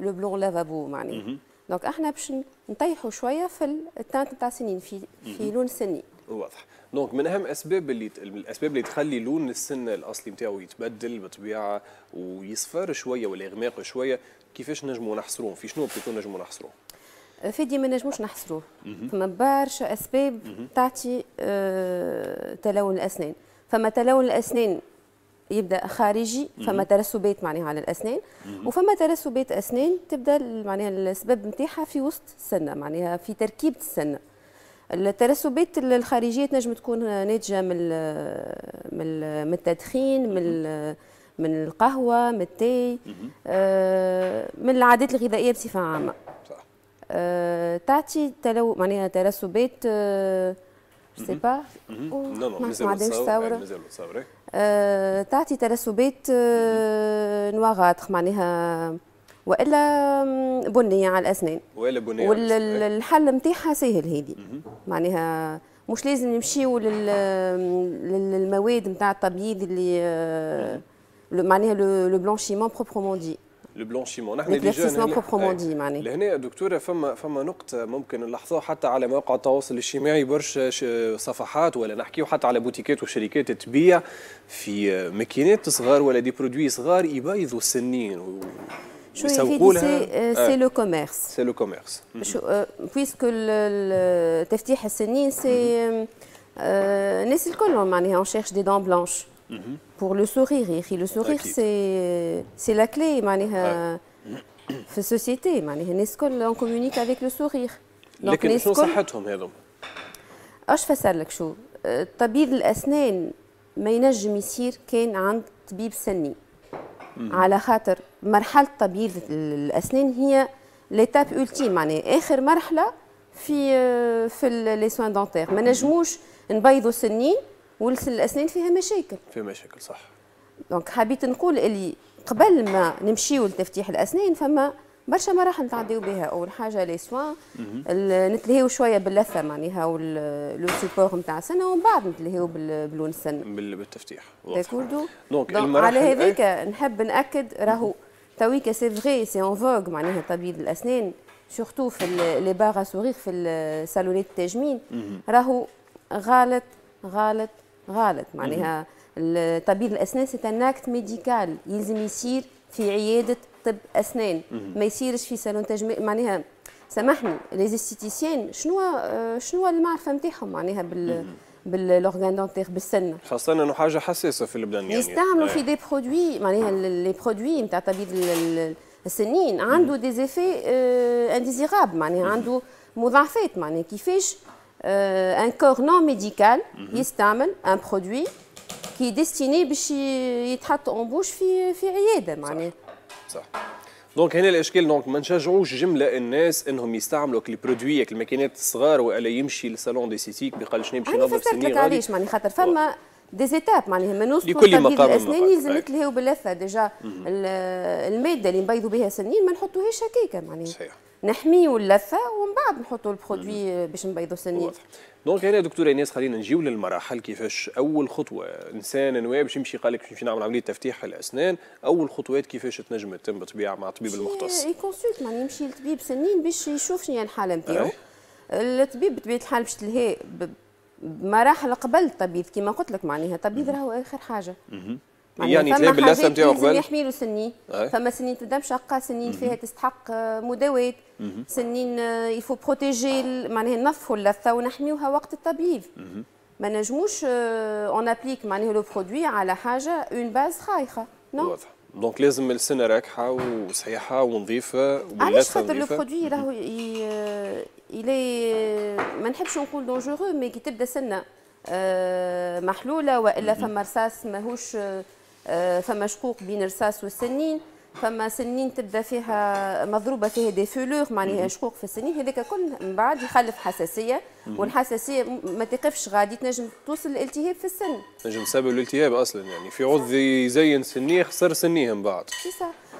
[SPEAKER 6] لو بلون لافابو معناها دونك احنا باش نطيحوا شويه في التانت نتاع السنين في في لون السنين
[SPEAKER 1] واضح دونك من اهم اسباب اللي الاسباب اللي تخلي لون السن الاصلي نتاعو يتبدل بالطبيعه ويصفر شويه ولا يغمق شويه كيفاش نجمو نحصروه في شنو بلوتو نجمو نحصروه
[SPEAKER 6] أه، فادي ما نجموش نحصروه فما برشا اسباب تعطي أه، تلون الاسنان فما تلون الاسنان يبدا خارجي فما ترسبات معناها على الاسنان وفما ترسبات اسنان تبدا معناها السبب نتاعها في وسط السنه معناها في تركيبه السنه الترسبات الخارجيه تنجم تكون ناتجه من من التدخين من من القهوه من التاي آه، من العادات الغذائيه بصفه عامه آه، تعطي تلو معناها ترسبات سي با لا مازال مازال آه، تعطي ترسبات آه، نواغات معناها والا بنيه على الاسنان
[SPEAKER 1] والا بنيه والحل
[SPEAKER 6] نتاعها سهل هذه معناها مش لازم نمشيو للمواد نتاع التبييض اللي آه، معناها لو بلونشيمون بروبرومون دي
[SPEAKER 1] البلانشيمون نحن اللي جانا دي معناها لهنا دكتوره فما فما نقطه ممكن نلاحظوها حتى على مواقع التواصل الاجتماعي برشا صفحات ولا نحكيو حتى على بوتيكات وشركات تبيع في ماكينات صغار ولا دي برودوي صغار يبيضوا السنين و...
[SPEAKER 6] سي لو كوميرس
[SPEAKER 1] سي لو كوميرس
[SPEAKER 6] بويسكو تفتيح السنين سي الناس آه، الكل معناها اون شيرش دي دون بلانش بور لو سورير يا اخي لو سورير سي سي لا معناها في السوسيتي معناها الناس الكل اون كومونيك افيك لو سورير لكن شنو صحتهم هذوما؟ اش فسر لك شو أه، طبيب الاسنان ما ينجم يصير كان عند طبيب سني مم. على خاطر مرحله طبيب الاسنان هي ليتاب اولتيم معناها اخر مرحله في أه، في لي سوان دونتير ما نجموش نبيضوا سنين والاسنان فيها مشاكل فيها مشاكل صح دونك حبيت نقول اللي قبل ما نمشيو لتفتيح الاسنان فما برشا مراحل نتعديو بها اول حاجه لي سوان نتلهيو شويه باللثه معناها لو سوبور نتاع السنه ومن بعد نتلهيو بلون السن بالتفتيح داكوردو دونك على هذاك إيه؟ نحب ناكد راهو تويكا سي فغي سي اون فوغ معناها طبيب الاسنان سورتو في لي باغ سوغيغ في الصالونات التجميل راهو غالط غالط غلط معناها طبيب الاسنان سي اكت ميديكال يلزم يصير في عياده طب اسنان ما يصيرش في صالون تجميل معناها سامحني ليزيستيسيان شنو شنو المعرفه نتاعهم معناها بال بالاورغان دونتيغ بالسنه
[SPEAKER 1] خاصه انه حاجه حساسه في لبنان يعني يستعملوا إيه. في دي
[SPEAKER 6] برودوي معناها لي برودوي نتاع طبيب السنين عنده دي زيفي euh، معناها عنده مضاعفات معناها كيفاش ان كور نون ميديكال يستعمل ان برودوي كي ديستيني باش يتحط اون بوش في في عياده معناها صح, صح.
[SPEAKER 1] دونك هنا الاشكال دونك ما نشجعوش جمله الناس انهم يستعملوا كل برودوي الماكينات الصغار والا يمشي للصالون دي سيتيك بقال شنو باش ينظف سنين لك علاش
[SPEAKER 6] معناها خاطر فما دي زيتاب معناها من وسط لكل مقام الاسنان يلزمك أيوة. لهي وباللثه ديجا الماده اللي نبيضوا بها سنين ما نحطوهاش هكاك معناها صحيح نحميه اللثه ومن بعد نحطوا البرودوي باش نبيضوا سنين
[SPEAKER 1] دونك هنا دكتور انيس خلينا نجيو للمراحل كيفاش اول خطوه انسان نواب باش يمشي قال لك باش نعمل عمليه تفتيح الاسنان اول خطوات كيفاش تنجم تتم بالطبيعه مع الطبيب المختص اي
[SPEAKER 6] كونسلت معناها يعني يمشي لطبيب سنين باش يشوف شنو هي الحاله نتاعو الطبيب بطبيعه الحال باش تلهي بمراحل قبل التبيض كما قلت لك معناها التبيض راهو اخر حاجه
[SPEAKER 4] يعني, يعني تلاقي باللسم تاعو قبل يحمي
[SPEAKER 6] له سنين آه. فما سنين تبدا مشقه سنين فيها تستحق آه، مداوات سنين يفو آه، بروتيجي معناها نفخوا اللثه ونحميوها وقت الطبيب ما نجموش اون آه، ابليك معناها لو برودوي على حاجه اون باز خايخه نو واضح
[SPEAKER 1] دونك لازم السنه راكحه وصحيحه ونظيفه علاش خاطر لو برودوي
[SPEAKER 6] راهو الي ما نحبش نقول دونجورو مي كي تبدا سنه محلوله والا فما رصاص ماهوش آه، فما شقوق بين رصاص والسنين فما سنين تبدا فيها مضروبه فيها دي فولور معناها شقوق في السنين هذاك كل من بعد يخلف حساسيه والحساسيه ما تقفش غادي تنجم توصل لالتهاب في السن
[SPEAKER 1] تنجم تسبب الالتهاب اصلا يعني في عض يزين سنيه خسر سنيه من بعد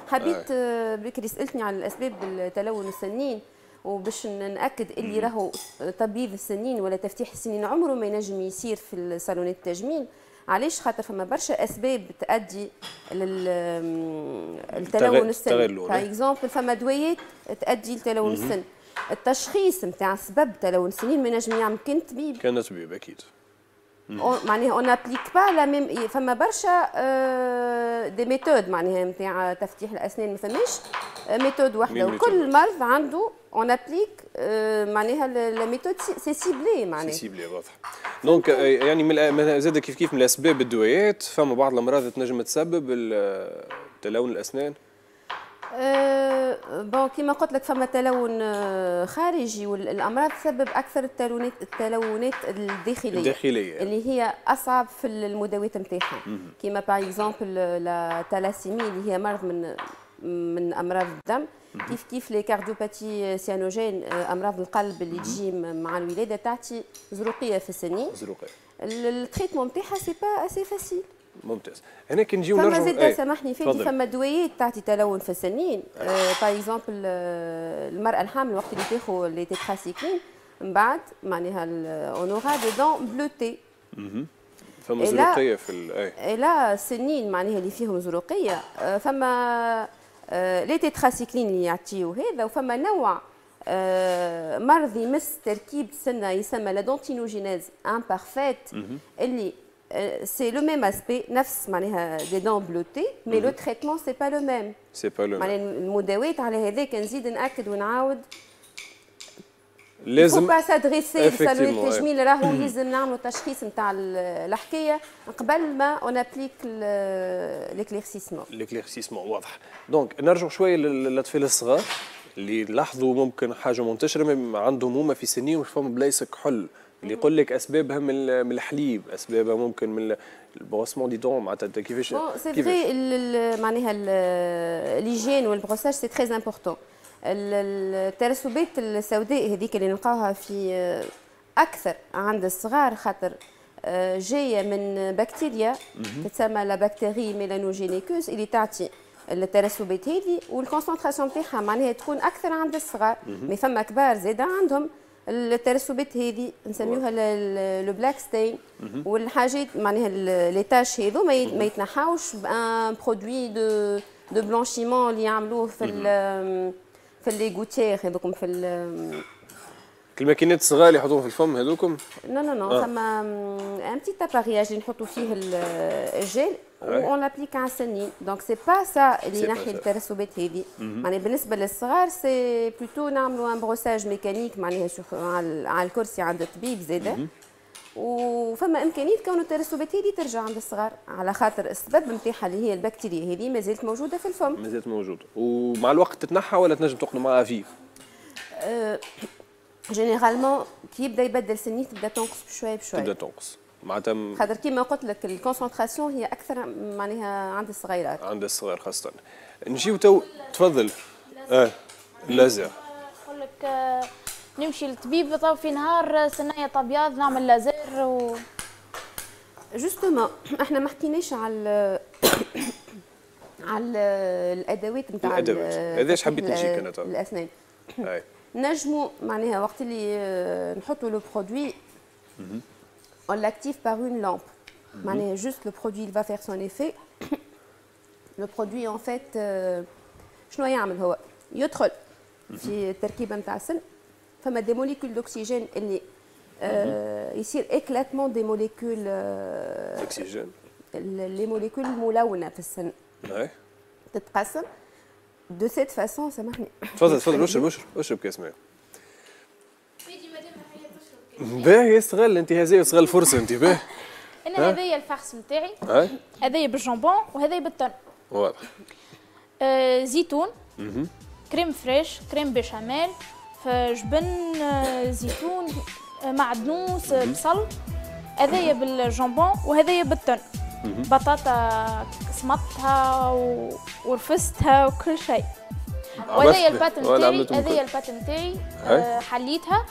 [SPEAKER 6] حبيت آه. آه، بكري سالتني على الاسباب التلون السنين وباش ناكد اللي راهو تبييض السنين ولا تفتيح السنين عمره ما ينجم يصير في صالونات التجميل علاش خاطر فما برشا اسباب تؤدي للتلون السن باغ اكزومبل فما دويات تؤدي لتلون السن التشخيص نتاع سبب تلون السنين ما ينجم يعمل كان طبيب
[SPEAKER 1] كان طبيب اكيد
[SPEAKER 6] معناها اون ابليك با لا ميم فما برشا دي آه، ميثود معناها نتاع تفتيح الاسنان ما فماش ميثود وحده وكل مرض عنده اون ابليك معناها الميثود سي سيبلي معناها سي سيبلي واضح
[SPEAKER 1] دونك يعني زاد كيف كيف من الاسباب الدويات فما بعض الامراض تنجم تسبب تلون الاسنان
[SPEAKER 6] أه بون كيما قلت لك فما تلون خارجي والامراض تسبب اكثر التلونات التلونات الداخليه الداخليه اللي هي اصعب في المداوات نتاعها كيما باغ اكزومبل لا تلاسيمي اللي هي مرض من من امراض الدم كيف كيف لي كارديوباثي سيانوجين آه، امراض القلب اللي تجي مع الولاده تعطي زروقيه في السنين زروقيه التريتمون نتاعها سي با اسي فاسيل
[SPEAKER 1] ممتاز هنا كي نجيو نرجعوا فما زاد إيه، سامحني فادي فما
[SPEAKER 6] دويات تعطي تلون في السنين باغ آه. اكزومبل آه، المراه الحامل وقت اللي تاخذ لي تيتراسيكلين من بعد معناها اونورا دي دون بلوتي
[SPEAKER 1] فما زروقيه في
[SPEAKER 6] اي لا سنين معناها اللي فيهم زروقيه فما آه، لي تيتراسيكلين اللي يعطيو هذا وفما نوع آه، مرضي يمس تركيب سنة يسمى لادونتينوجينيز دونتينوجينيز امبارفيت اللي آه، c'est le même aspect نفس معناها دي دون بلوتي مي لو تريتمون سي با لو ميم
[SPEAKER 1] سي با لو ميم معناها
[SPEAKER 6] المداوات على هذاك نزيد ناكد ونعاود
[SPEAKER 1] لازم با سادريسي لصالون التجميل راهو لازم
[SPEAKER 6] نعملوا تشخيص نتاع الحكايه قبل ما اون ابليك ليكليرسيسمون
[SPEAKER 1] ليكليرسيسمون واضح دونك نرجع شويه للاطفال الصغار اللي لاحظوا ممكن حاجه منتشره عندهم هما في سنين مش فهم بلايص كحل اللي يقول لك اسبابها من الحليب اسبابها ممكن من البروسمون دي دون معناتها كيفاش سي
[SPEAKER 6] فري معناها ليجين والبروساج سي تري امبورتون الترسبات السوداء هذيك اللي نلقاوها في آه، اكثر عند الصغار خاطر آه، جايه من بكتيريا تسمى لا بكتيري ميلانوجينيكوس اللي تعطي الترسبات هذه والكونسنتراسيون تاعها معناها تكون اكثر عند الصغار مي فما كبار زاده عندهم الترسبات هذه نسميوها لو بلاك ستين والحاجات معناها لي تاش هذو ما يتنحاوش بان برودوي دو دو بلانشيمون اللي يعملوه في في لي غوتيغ هذوكم في
[SPEAKER 1] الماكينات الصغار اللي يحطوهم في الفم هذوكم
[SPEAKER 6] نو نو لا ثما ان بتي ابارياج اللي نحطوا فيه الجيل وان لابليك ان سني دونك سي با سا اللي نحي الترسبات هذه mhm. معناها بالنسبه للصغار سي بلوتو نعملوا ان بروساج ميكانيك معناها على الكرسي عند الطبيب زاده mhm. وفما امكانيه كون الترسبات هذه ترجع عند الصغار على خاطر السبب نتاعها اللي هي البكتيريا هذه ما زالت موجوده في الفم
[SPEAKER 1] ما زالت موجوده ومع الوقت تتنحى ولا تنجم تقنو معها فيه
[SPEAKER 6] أه جينيرالمون كي يبدا يبدل سنيه تبدا تنقص بشويه بشويه تبدا
[SPEAKER 1] تنقص معناتها خاطر
[SPEAKER 6] كيما قلت لك الكونسنتراسيون هي اكثر معناها عند الصغيرات
[SPEAKER 1] عند الصغير خاصه نجيو تو تفضل اه لازم
[SPEAKER 2] نقول أه، لك نمشي للطبيب طاو في نهار سنايه طبياض نعمل لازر
[SPEAKER 6] و جوستومون احنا ما حكيناش على على الادوات نتاع الادوات هذاش حبيت نجيك انا الاسنان نجموا معناها وقت اللي آه، نحطوا لو برودوي اون لاكتيف par اون لامب معناها جوست لو برودوي اللي va faire son effet لو برودوي en فيت euh، شنو يعمل هو يدخل في التركيبه نتاع السن des molécules d'oxygène. Euh, mhm. Ici, éclatement des molécules euh, d'oxygène. Les molécules où De cette façon, ça marche.
[SPEAKER 2] فجبن آه، زيتون آه، معدنوس آه، بصل هذايا بالجامبون وهذايا بالتن بطاطا سمطتها ورفستها وكل شيء
[SPEAKER 6] وهذايا البات نتاعي هذايا
[SPEAKER 2] البات نتاعي حليتها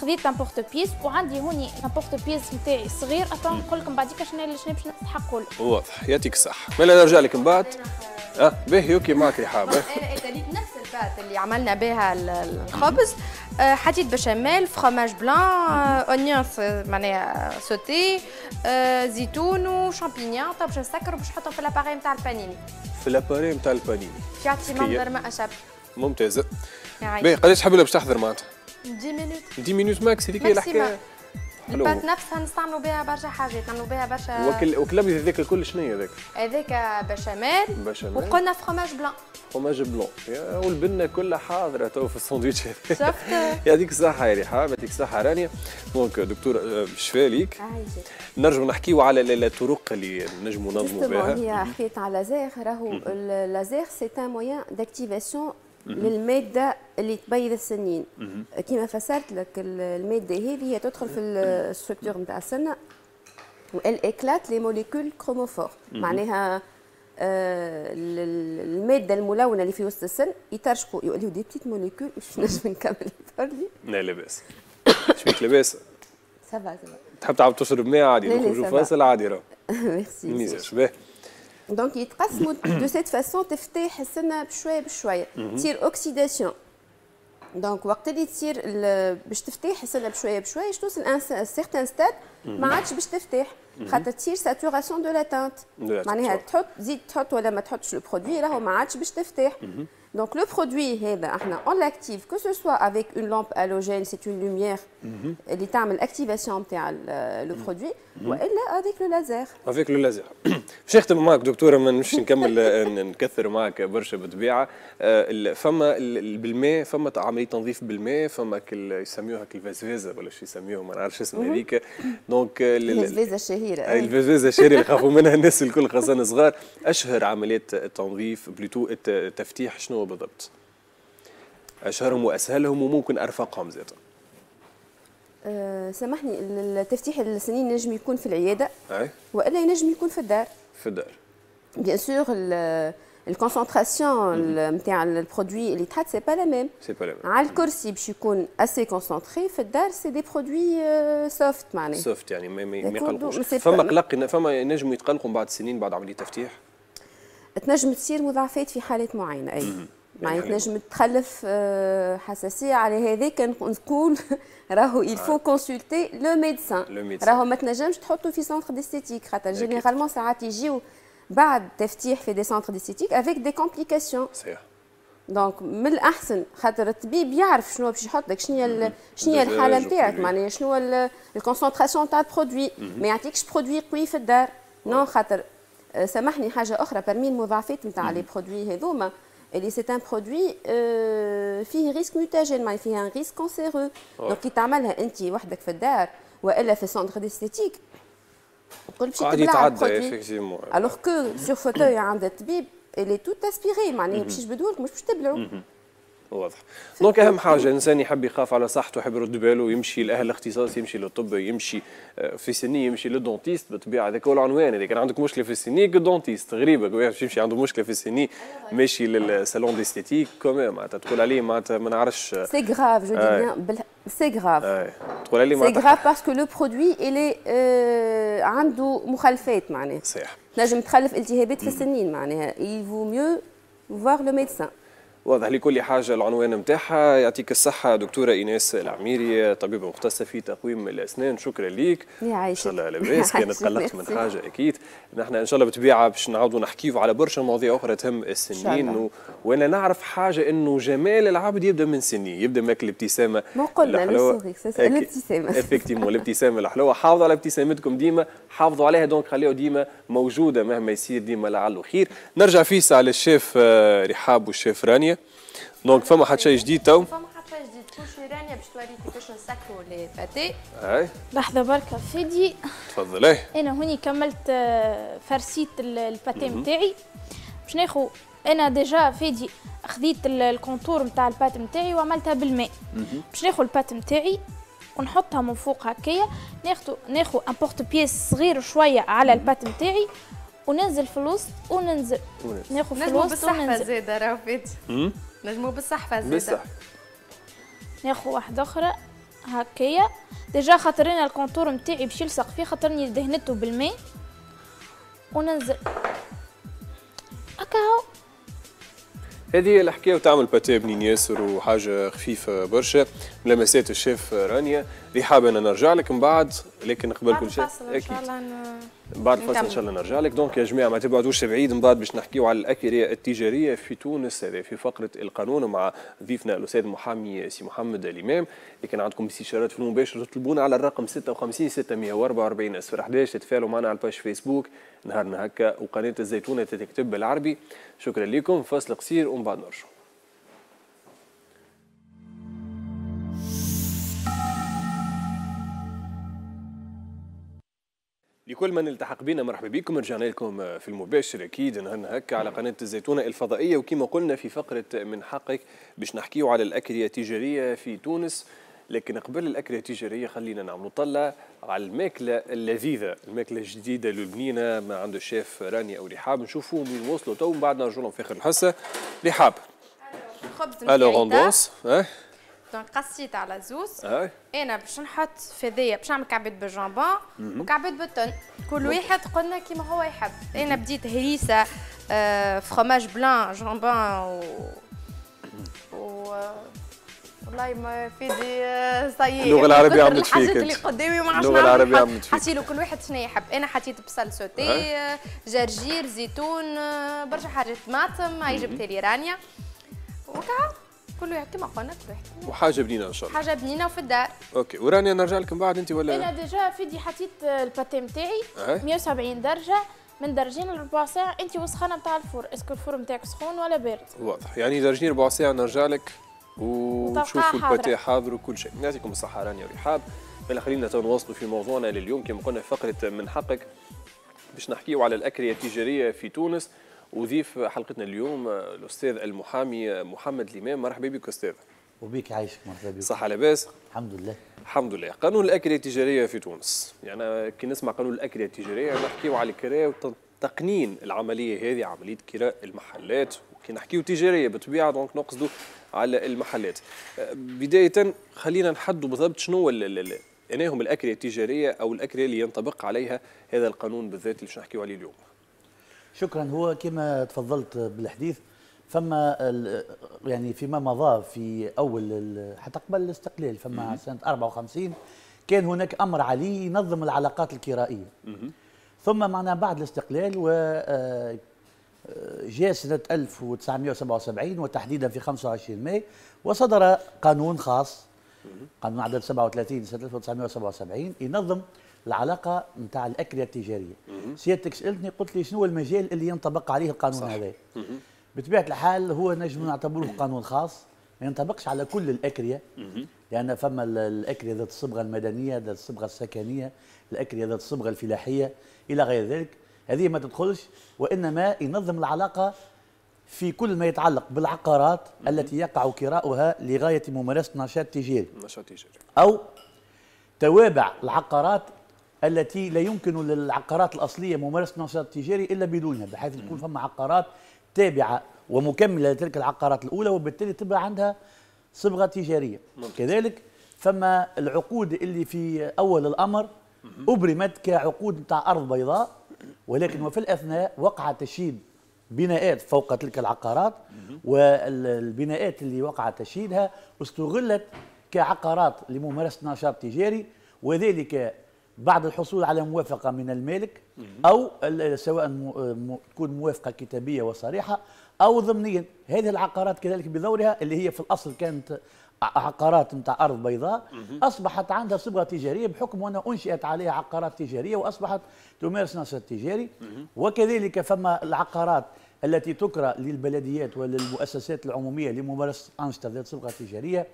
[SPEAKER 2] خذيت ان بيس وعندي هوني ان بيس نتاعي صغير نقول لكم بعديك شنو شنو باش نستحقوا
[SPEAKER 1] واضح يعطيك الصحه مالا نرجع لك من بعد اه باهي اوكي معك رحاب انا
[SPEAKER 3] إيه، إيه، الوصفات اللي عملنا بها الخبز آه، حديد بشاميل فرماج بلان اونيون معناها سوتي آه، زيتون وشامبينيون باش نسكر باش نحطهم في لاباري نتاع البانيني
[SPEAKER 1] في لاباري نتاع البانيني
[SPEAKER 3] يعطي منظر ما اشب ممتازه باهي قداش تحب
[SPEAKER 1] باش تحضر معناتها 10 مينوت 10 مينوت ماكس هذيك هي الحكايه
[SPEAKER 3] البات نفسها نستعملوا بها برشا حاجات نعملوا بها برشا وكل
[SPEAKER 1] وكلبي هذاك الكل شنو هي هذاك؟
[SPEAKER 3] هذاك بشاميل
[SPEAKER 1] بشاميل وقلنا
[SPEAKER 3] فخماج بلون
[SPEAKER 1] فخماج بلون والبنه كلها حاضره تو في الساندويتش شفت يعطيك الصحه يا ريحه يعطيك الصحه رانيا دونك دكتور شفا ليك نرجو نحكيو على الطرق اللي نجموا ننظموا بها هي
[SPEAKER 6] حكيت على لازير راهو لازيغ سي ان موان داكتيفاسيون من الماده اللي تبيض السنين كما فسرت لك الماده هذه هي تدخل في الستركتور نتاع السنه والاكلات لي موليكول كروموفور معناها آه، الماده الملونه اللي في وسط السن يترشقوا يوليو دي بتيت موليكول مش نجم نكمل برلي
[SPEAKER 1] لا لاباس شبيك لاباس سافا سافا تحب تعاود تشرب ماء عادي نخرجوا فاصل عادي راهو ميرسي ميرسي
[SPEAKER 6] دونك يتقسموا دو سيت فاسون تفتح السنه بشويه بشويه تصير اوكسيداسيون دونك وقت اللي تصير باش تفتح السنه بشويه بشويه شنو توصل ان سيغتان ستاد ما عادش باش تفتح خاطر تصير ساتوراسيون دو لا معناها تحط زيد تحط ولا ما تحطش لو راهو ما عادش باش تفتح Donc le produit eh on l'active, que ce soit avec une lampe halogène, c'est une lumière, qui termes l'activation le mhm. produit, mhm. ou avec le laser.
[SPEAKER 1] Avec le laser. باش نختم معك دكتوره ما نمشي نكمل نكثر معك برشا بالطبيعه فما بالماء فما عمليه تنظيف بالماء فما يسميوها الفازفازه ولا شو يسميوها ما نعرفش اسمها هذيك دونك الفازفازه
[SPEAKER 6] الشهيره الفازفازه الشهيره اللي خافوا
[SPEAKER 1] منها الناس الكل خاصه الصغار اشهر عمليات التنظيف بلوتو التفتيح شنو بالضبط أشهرهم وأسهلهم وممكن أرفقهم زيت
[SPEAKER 6] أه سامحني التفتيح السنين ينجم يكون في العياده أي. والا ينجم يكون في الدار في الدار بيان سور الكونسنتراسيون نتاع البرودوي اللي تحط سي با لا ميم سي با لا ميم على mm-hmm. الكرسي باش يكون اسي كونسنتري في الدار سي دي برودوي سوفت معناها
[SPEAKER 1] سوفت يعني ما يقلقوش فما قلق فما ينجموا يتقلقوا من بعد سنين بعد عمليه تفتيح
[SPEAKER 6] تنجم تصير مضاعفات في حالات معينه اي معناها يعني تنجم تخلف آه، حساسيه على هذاك نقول راهو يلفو كونسلتي لو ميدسان راهو ما تنجمش تحطو في سونتر ديستيتيك خاطر جينيرالمون ساعات يجيو بعد تفتيح في دي سونتر ديستيتيك افيك دي كومبليكاسيون صحيح دونك من الاحسن خاطر الطبيب يعرف شنو باش يحط لك شنو هي شنو هي الحاله نتاعك معناها شنو الكونسنتراسيون تاع البرودوي ما يعطيكش برودوي قوي في الدار نو خاطر Euh, سامحني حاجه اخرى برمي المضاعفات نتاع لي برودوي هذوما اللي سي ان برودوي فيه ريسك ميوتاجين معناها فيه ان ريسك كونسيرو دونك كي تعملها انت وحدك في الدار والا في سونتر ديستيتيك تقول باش قاعد يتعدى الوغ كو سور فوتوي عند الطبيب اللي تو تاسبيري معناها باش يجبدوا لك مش باش تبلعوا
[SPEAKER 1] واضح دونك اهم حاجه الانسان يحب يخاف على صحته يحب يرد باله يمشي لاهل الاختصاص يمشي للطب يمشي آه، في سني يمشي للدونتيست بالطبيعه هذاك هو العنوان اذا كان عندك مشكله في السني الدونتيست غريبه واحد يمشي عنده مشكله في السني ماشي للسالون ديستيتيك كومي معناتها تقول عليه معناتها ما نعرفش سي
[SPEAKER 6] غراف جو دي سي غراف
[SPEAKER 1] تقول عليه سي غراف
[SPEAKER 6] باسكو لو برودوي الي عنده مخالفات معناها صحيح تنجم تخلف التهابات في السنين معناها il vaut mieux voir le
[SPEAKER 1] واضح لكل حاجة العنوان نتاعها يعطيك الصحة دكتورة إيناس العميري طبيبة مختصة في تقويم الأسنان شكرا ليك إن شاء الله لاباس كانت قلقت من حاجة أكيد نحن إن شاء الله بطبيعة باش نعاودوا نحكيوا على برشا مواضيع أخرى تهم السنين و... وأنا نعرف حاجة أنه جمال العبد يبدأ من سنين يبدا ماك الابتسامة ما قلنا
[SPEAKER 6] الابتسامة
[SPEAKER 1] افكتيمون الابتسامة الحلوة حافظوا على ابتسامتكم ديما حافظوا عليها دونك خليها ديما موجودة مهما يصير ديما لعله خير نرجع فيس على الشيف آه، رحاب والشيف رانيا دونك فما حتى شيء جديد تو
[SPEAKER 3] فما حتى شيء جديد كل رانيا باش توريك كيفاش نسكروا لي باتي
[SPEAKER 1] اي
[SPEAKER 2] لحظه بركه فيدي تفضل ايه انا هوني كملت فرسيت الباتي نتاعي باش ناخذ انا ديجا فيدي خذيت الكونتور نتاع الباتي نتاعي وعملتها بالماء باش ناخذ الباتي نتاعي ونحطها من فوق هكايا ناخذ ناخذ ان بورت بيس صغير شويه على البات نتاعي وننزل في الوسط وننزل ناخذ في الوسط وننزل زاده رافد نجمو بالصحفه زاده بالصحفه ناخذ واحده اخرى هكايا ديجا خاطر انا الكونتور نتاعي باش يلصق فيه خاطرني دهنته بالماء وننزل هكاهو
[SPEAKER 1] هذه هي الحكايه وتعمل باتيه بنين ياسر وحاجه خفيفه برشا لمسات الشيف رانيا اللي حابه انا نرجع لك من بعد لكن قبل كل شيء اكيد بعد الفصل ان شاء الله نرجع لك دونك يا جماعه ما تبعدوش بعيد من بعد باش نحكيو على الاكريه التجاريه في تونس هذا في فقره القانون مع ضيفنا الاستاذ المحامي سي محمد الامام لكن عندكم استشارات في المباشر تطلبونا على الرقم 56 644 11 تتفاعلوا معنا على الباش فيسبوك نهارنا هكا وقناه الزيتونه تتكتب بالعربي شكرا لكم فصل قصير ومن بعد نرجعوا لكل من التحق بنا مرحبا بكم رجعنا لكم في المباشر اكيد نهارنا هكا على قناه الزيتونه الفضائيه وكما قلنا في فقره من حقك باش نحكيو على الاكليه التجاريه في تونس لكن قبل الاكله التجاريه خلينا نعملوا طله على الماكله اللذيذه الماكله الجديده اللبنينه ما عنده الشيف راني او رحاب نشوفوا من وصلوا تو بعدنا نرجع نرجعوا لهم في اخر الحصه رحاب
[SPEAKER 6] الو غوندوس
[SPEAKER 3] دونك قصيت على زوز أي. انا باش نحط فذية باش نعمل كعبات بالجامبون وكعبات بالتون كل واحد قلنا كيما هو يحب انا بديت هريسه آه بلان جامبون و, و... والله ما في دي صاي اللغه العربيه عم تفيك اللي قدامي ما عرفتش اللغه العربيه عملت كل واحد شنو يحب انا حطيت بصل سوتي جرجير زيتون برشا حاجات طماطم هاي جبت لي رانيا وكا كله يعطي قناة واحد
[SPEAKER 1] وحاجه بنينه ان شاء الله
[SPEAKER 2] حاجه بنينه وفي الدار
[SPEAKER 1] اوكي وراني نرجع لكم بعد انت ولا انا
[SPEAKER 2] ديجا فيدي حطيت آه، الباتي نتاعي 170 درجه من درجين لربع ساعه انت وسخانه نتاع الفور اسكو الفور نتاعك سخون ولا بارد
[SPEAKER 1] واضح يعني درجين ربع ساعه نرجع لك ونشوفوا الباتي حاضر وكل شيء يعطيكم الصحه رانيا ورحاب خلينا تو نواصلوا في موضوعنا لليوم كما قلنا فقره من حقك باش نحكيو على الاكريه التجاريه في تونس وضيف حلقتنا اليوم الاستاذ المحامي محمد الامام مرحبا بك استاذ وبيك عايش مرحبا بك صح لاباس الحمد لله الحمد لله قانون الاكله التجاريه في تونس يعني كي نسمع قانون الاكله التجاريه نحكيو على الكراء وتقنين العمليه هذه عمليه كراء المحلات كي نحكيو تجاريه بالطبيعه دونك نقصدوا على المحلات بدايه خلينا نحدوا بالضبط شنو اناهم الاكله التجاريه او الاكله اللي ينطبق عليها هذا القانون بالذات اللي باش نحكيو عليه اليوم
[SPEAKER 7] شكرا هو كما تفضلت بالحديث فما يعني فيما مضى في اول حتى قبل الاستقلال فما سنه 54 كان هناك امر علي ينظم العلاقات الكرائيه ثم معنا بعد الاستقلال و آه، جاء سنة 1977 وتحديدا في 25 ماي وصدر قانون خاص قانون عدد 37 سنة 1977 ينظم العلاقه نتاع الاكريه التجاريه سيادتك سالتني قلت لي شنو هو المجال اللي ينطبق عليه القانون هذا بطبيعه الحال هو نجم نعتبروه قانون خاص ما ينطبقش على كل الاكريه لان فما الاكريه ذات الصبغه المدنيه ذات الصبغه السكنيه الاكريه ذات الصبغه الفلاحيه الى غير ذلك هذه ما تدخلش وانما ينظم العلاقه في كل ما يتعلق بالعقارات التي يقع كراؤها لغايه ممارسه نشاط تجاري نشاط تجاري او توابع العقارات التي لا يمكن للعقارات الاصليه ممارسه نشاط تجاري الا بدونها بحيث تكون فما عقارات تابعه ومكمله لتلك العقارات الاولى وبالتالي تبقى عندها صبغه تجاريه ممكن. كذلك فما العقود اللي في اول الامر ابرمت كعقود نتاع ارض بيضاء ولكن وفي الاثناء وقع تشييد بناءات فوق تلك العقارات والبناءات اللي وقع تشييدها استغلت كعقارات لممارسه نشاط تجاري وذلك بعد الحصول على موافقه من المالك او سواء تكون موافقه كتابيه وصريحه او ضمنيا هذه العقارات كذلك بدورها اللي هي في الاصل كانت عقارات نتاع ارض بيضاء اصبحت عندها صبغه تجاريه بحكم انها انشئت عليها عقارات تجاريه واصبحت تمارس نشاط تجاري وكذلك فما العقارات التي تكرى للبلديات وللمؤسسات العموميه لممارسه انشطه ذات صبغه تجاريه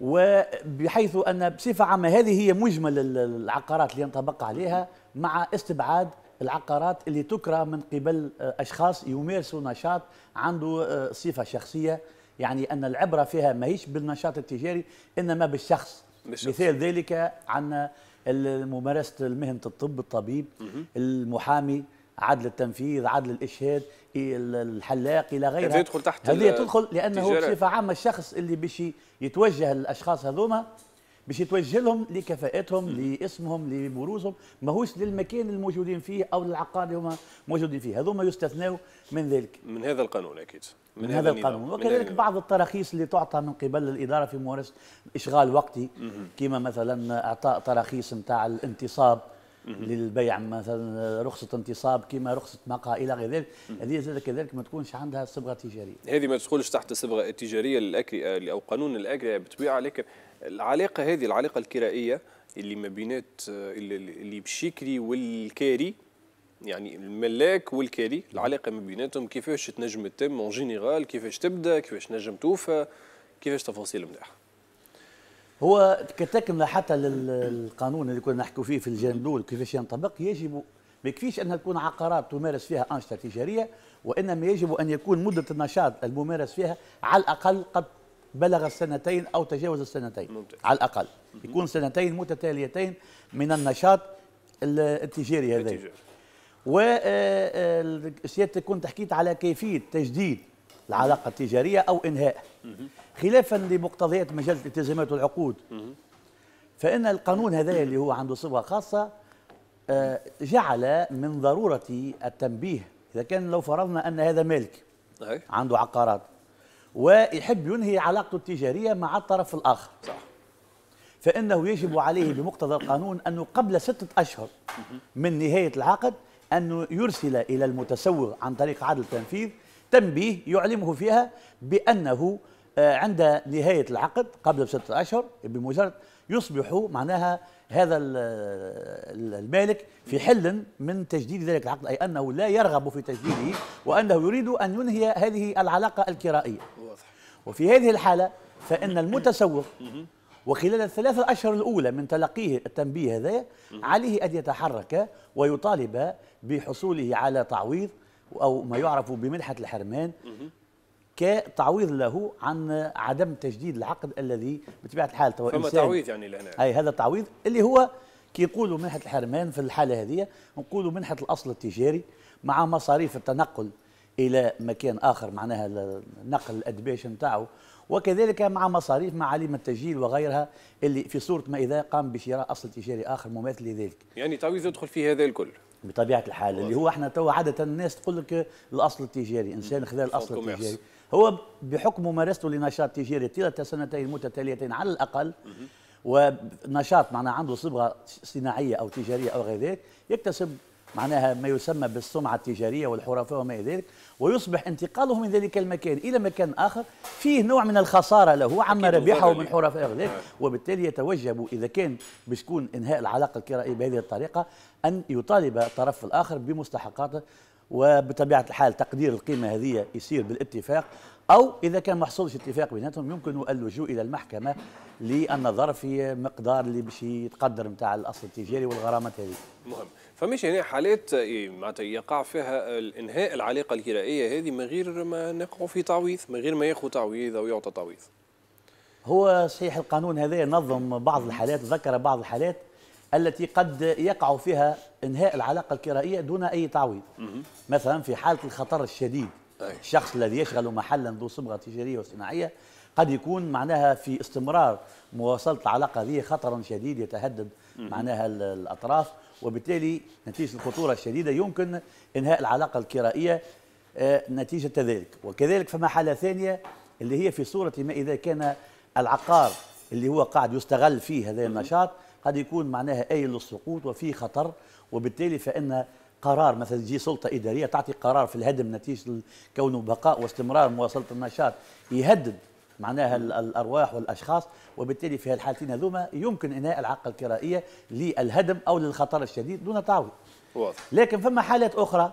[SPEAKER 7] وبحيث أن بصفة عامة هذه هي مجمل العقارات اللي ينطبق عليها مع استبعاد العقارات اللي تكره من قبل آه، أشخاص يمارسوا نشاط عنده آه، صفة شخصية يعني أن العبرة فيها ماهيش بالنشاط التجاري إنما بالشخص بالشخص. مثال ذلك عن ممارسة مهنة الطب الطبيب المحامي عدل التنفيذ عدل الإشهاد الحلاق الى غيرها هذه تدخل تحت هذه تدخل لانه بصفه عامه الشخص اللي باش يتوجه الاشخاص هذوما باش يتوجه لهم لكفاءتهم لاسمهم لبروزهم ماهوش للمكان الموجودين فيه او للعقار اللي هما موجودين فيه هذوما يستثنوا من ذلك
[SPEAKER 1] من هذا القانون اكيد من, من هذا القانون وكذلك
[SPEAKER 7] بعض التراخيص اللي تعطى من قبل الاداره في ممارسه اشغال وقتي كما مثلا اعطاء تراخيص نتاع الانتصاب للبيع مثلا رخصه انتصاب كما رخصه مقهى الى غير ذلك هذه كذلك ما تكونش عندها صبغه تجاريه
[SPEAKER 1] هذه ما تدخلش تحت الصبغه التجاريه للاكرئه او قانون الاكرئه بالطبيعه لكن العلاقه هذه العلاقه الكرائيه اللي ما بينات اللي بشكري والكاري يعني الملاك والكاري العلاقه ما بيناتهم كيفاش تنجم تتم اون جينيرال كيفاش تبدا كيفاش نجم توفى كيفاش تفاصيل نتاعها
[SPEAKER 7] هو كتكمله حتى للقانون اللي كنا نحكوا فيه في الجانب الاول كيفاش ينطبق يجب ما يكفيش انها تكون عقارات تمارس فيها انشطه تجاريه وانما يجب ان يكون مده النشاط الممارس فيها على الاقل قد بلغ السنتين او تجاوز السنتين ممتاز. على الاقل يكون سنتين متتاليتين من النشاط التجاري هذا و آه، آه، سيادتك كنت حكيت على كيفيه تجديد العلاقه التجاريه او انهائها خلافا لمقتضيات مجله الالتزامات والعقود فان القانون هذا اللي هو عنده صفه خاصه آه، جعل من ضروره التنبيه اذا كان لو فرضنا ان هذا مالك عنده عقارات ويحب ينهي علاقته التجاريه مع الطرف الاخر صح فانه يجب عليه بمقتضى القانون انه قبل سته اشهر من نهايه العقد أن يرسل إلى المتسوغ عن طريق عدل التنفيذ تنبيه يعلمه فيها بأنه آه، عند نهايه العقد قبل ستة اشهر بمجرد يصبح معناها هذا المالك في حل من تجديد ذلك العقد اي انه لا يرغب في تجديده وانه يريد ان ينهي هذه العلاقه الكرائيه. واضح. وفي هذه الحاله فان المتسوق وخلال الثلاثة أشهر الأولى من تلقيه التنبيه هذا عليه أن يتحرك ويطالب بحصوله على تعويض أو ما يعرف بمنحة الحرمان كتعويض له عن عدم تجديد العقد الذي بطبيعه الحال تو فما تعويض يعني لهنا اي هذا التعويض اللي هو كي يقولوا منحه الحرمان في الحاله هذه نقولوا منحه الاصل التجاري مع مصاريف التنقل الى مكان اخر معناها نقل الادباش نتاعو وكذلك مع مصاريف معاليم التسجيل وغيرها اللي في صوره ما اذا قام بشراء اصل تجاري اخر مماثل لذلك. يعني تعويض يدخل في هذا الكل. بطبيعه الحال اللي هو احنا تو عاده الناس تقول لك الاصل التجاري انسان خذا الاصل التجاري. هو بحكم ممارسته لنشاط تجاري طيله سنتين متتاليتين على الاقل ونشاط معناها عنده صبغه صناعيه او تجاريه او غير ذلك يكتسب معناها ما يسمى بالسمعه التجاريه والحرفاء وما الى ذلك ويصبح انتقاله من ذلك المكان الى مكان اخر فيه نوع من الخساره له عما ربحه من حرفاء ذلك نعم. وبالتالي يتوجب اذا كان باش انهاء العلاقه الكرائيه بهذه الطريقه ان يطالب الطرف الاخر بمستحقاته وبطبيعه الحال تقدير القيمه هذه يصير بالاتفاق او اذا كان ما حصلش اتفاق بيناتهم يمكن اللجوء الى المحكمه للنظر في مقدار اللي باش يتقدر نتاع الاصل التجاري والغرامات
[SPEAKER 4] هذه.
[SPEAKER 1] مهم، فمش هنا يعني حالات معناتها يقع فيها انهاء العلاقه الكرائيه هذه من غير ما نقعوا في تعويض، من غير ما ياخذ تعويض او يعطى تعويض.
[SPEAKER 7] هو صحيح القانون هذا نظم بعض الحالات ذكر بعض الحالات التي قد يقع فيها انهاء العلاقه الكرائيه دون اي تعويض مثلا في حاله الخطر الشديد الشخص الذي يشغل محلا ذو صبغه تجاريه وصناعيه قد يكون معناها في استمرار مواصله العلاقه هذه خطرا شديد يتهدد معناها الاطراف وبالتالي نتيجه الخطوره الشديده يمكن انهاء العلاقه الكرائيه آه، نتيجه ذلك وكذلك فما حاله ثانيه اللي هي في صوره ما اذا كان العقار اللي هو قاعد يستغل فيه هذا النشاط قد يكون معناها آيل للسقوط وفي خطر وبالتالي فإن قرار مثلا تجي سلطة إدارية تعطي قرار في الهدم نتيجة كونه بقاء واستمرار مواصلة النشاط يهدد معناها الارواح والاشخاص وبالتالي في الحالتين هذوما يمكن انهاء العقه الكرائيه للهدم او للخطر الشديد دون تعويض. واضح. لكن فما حالات اخرى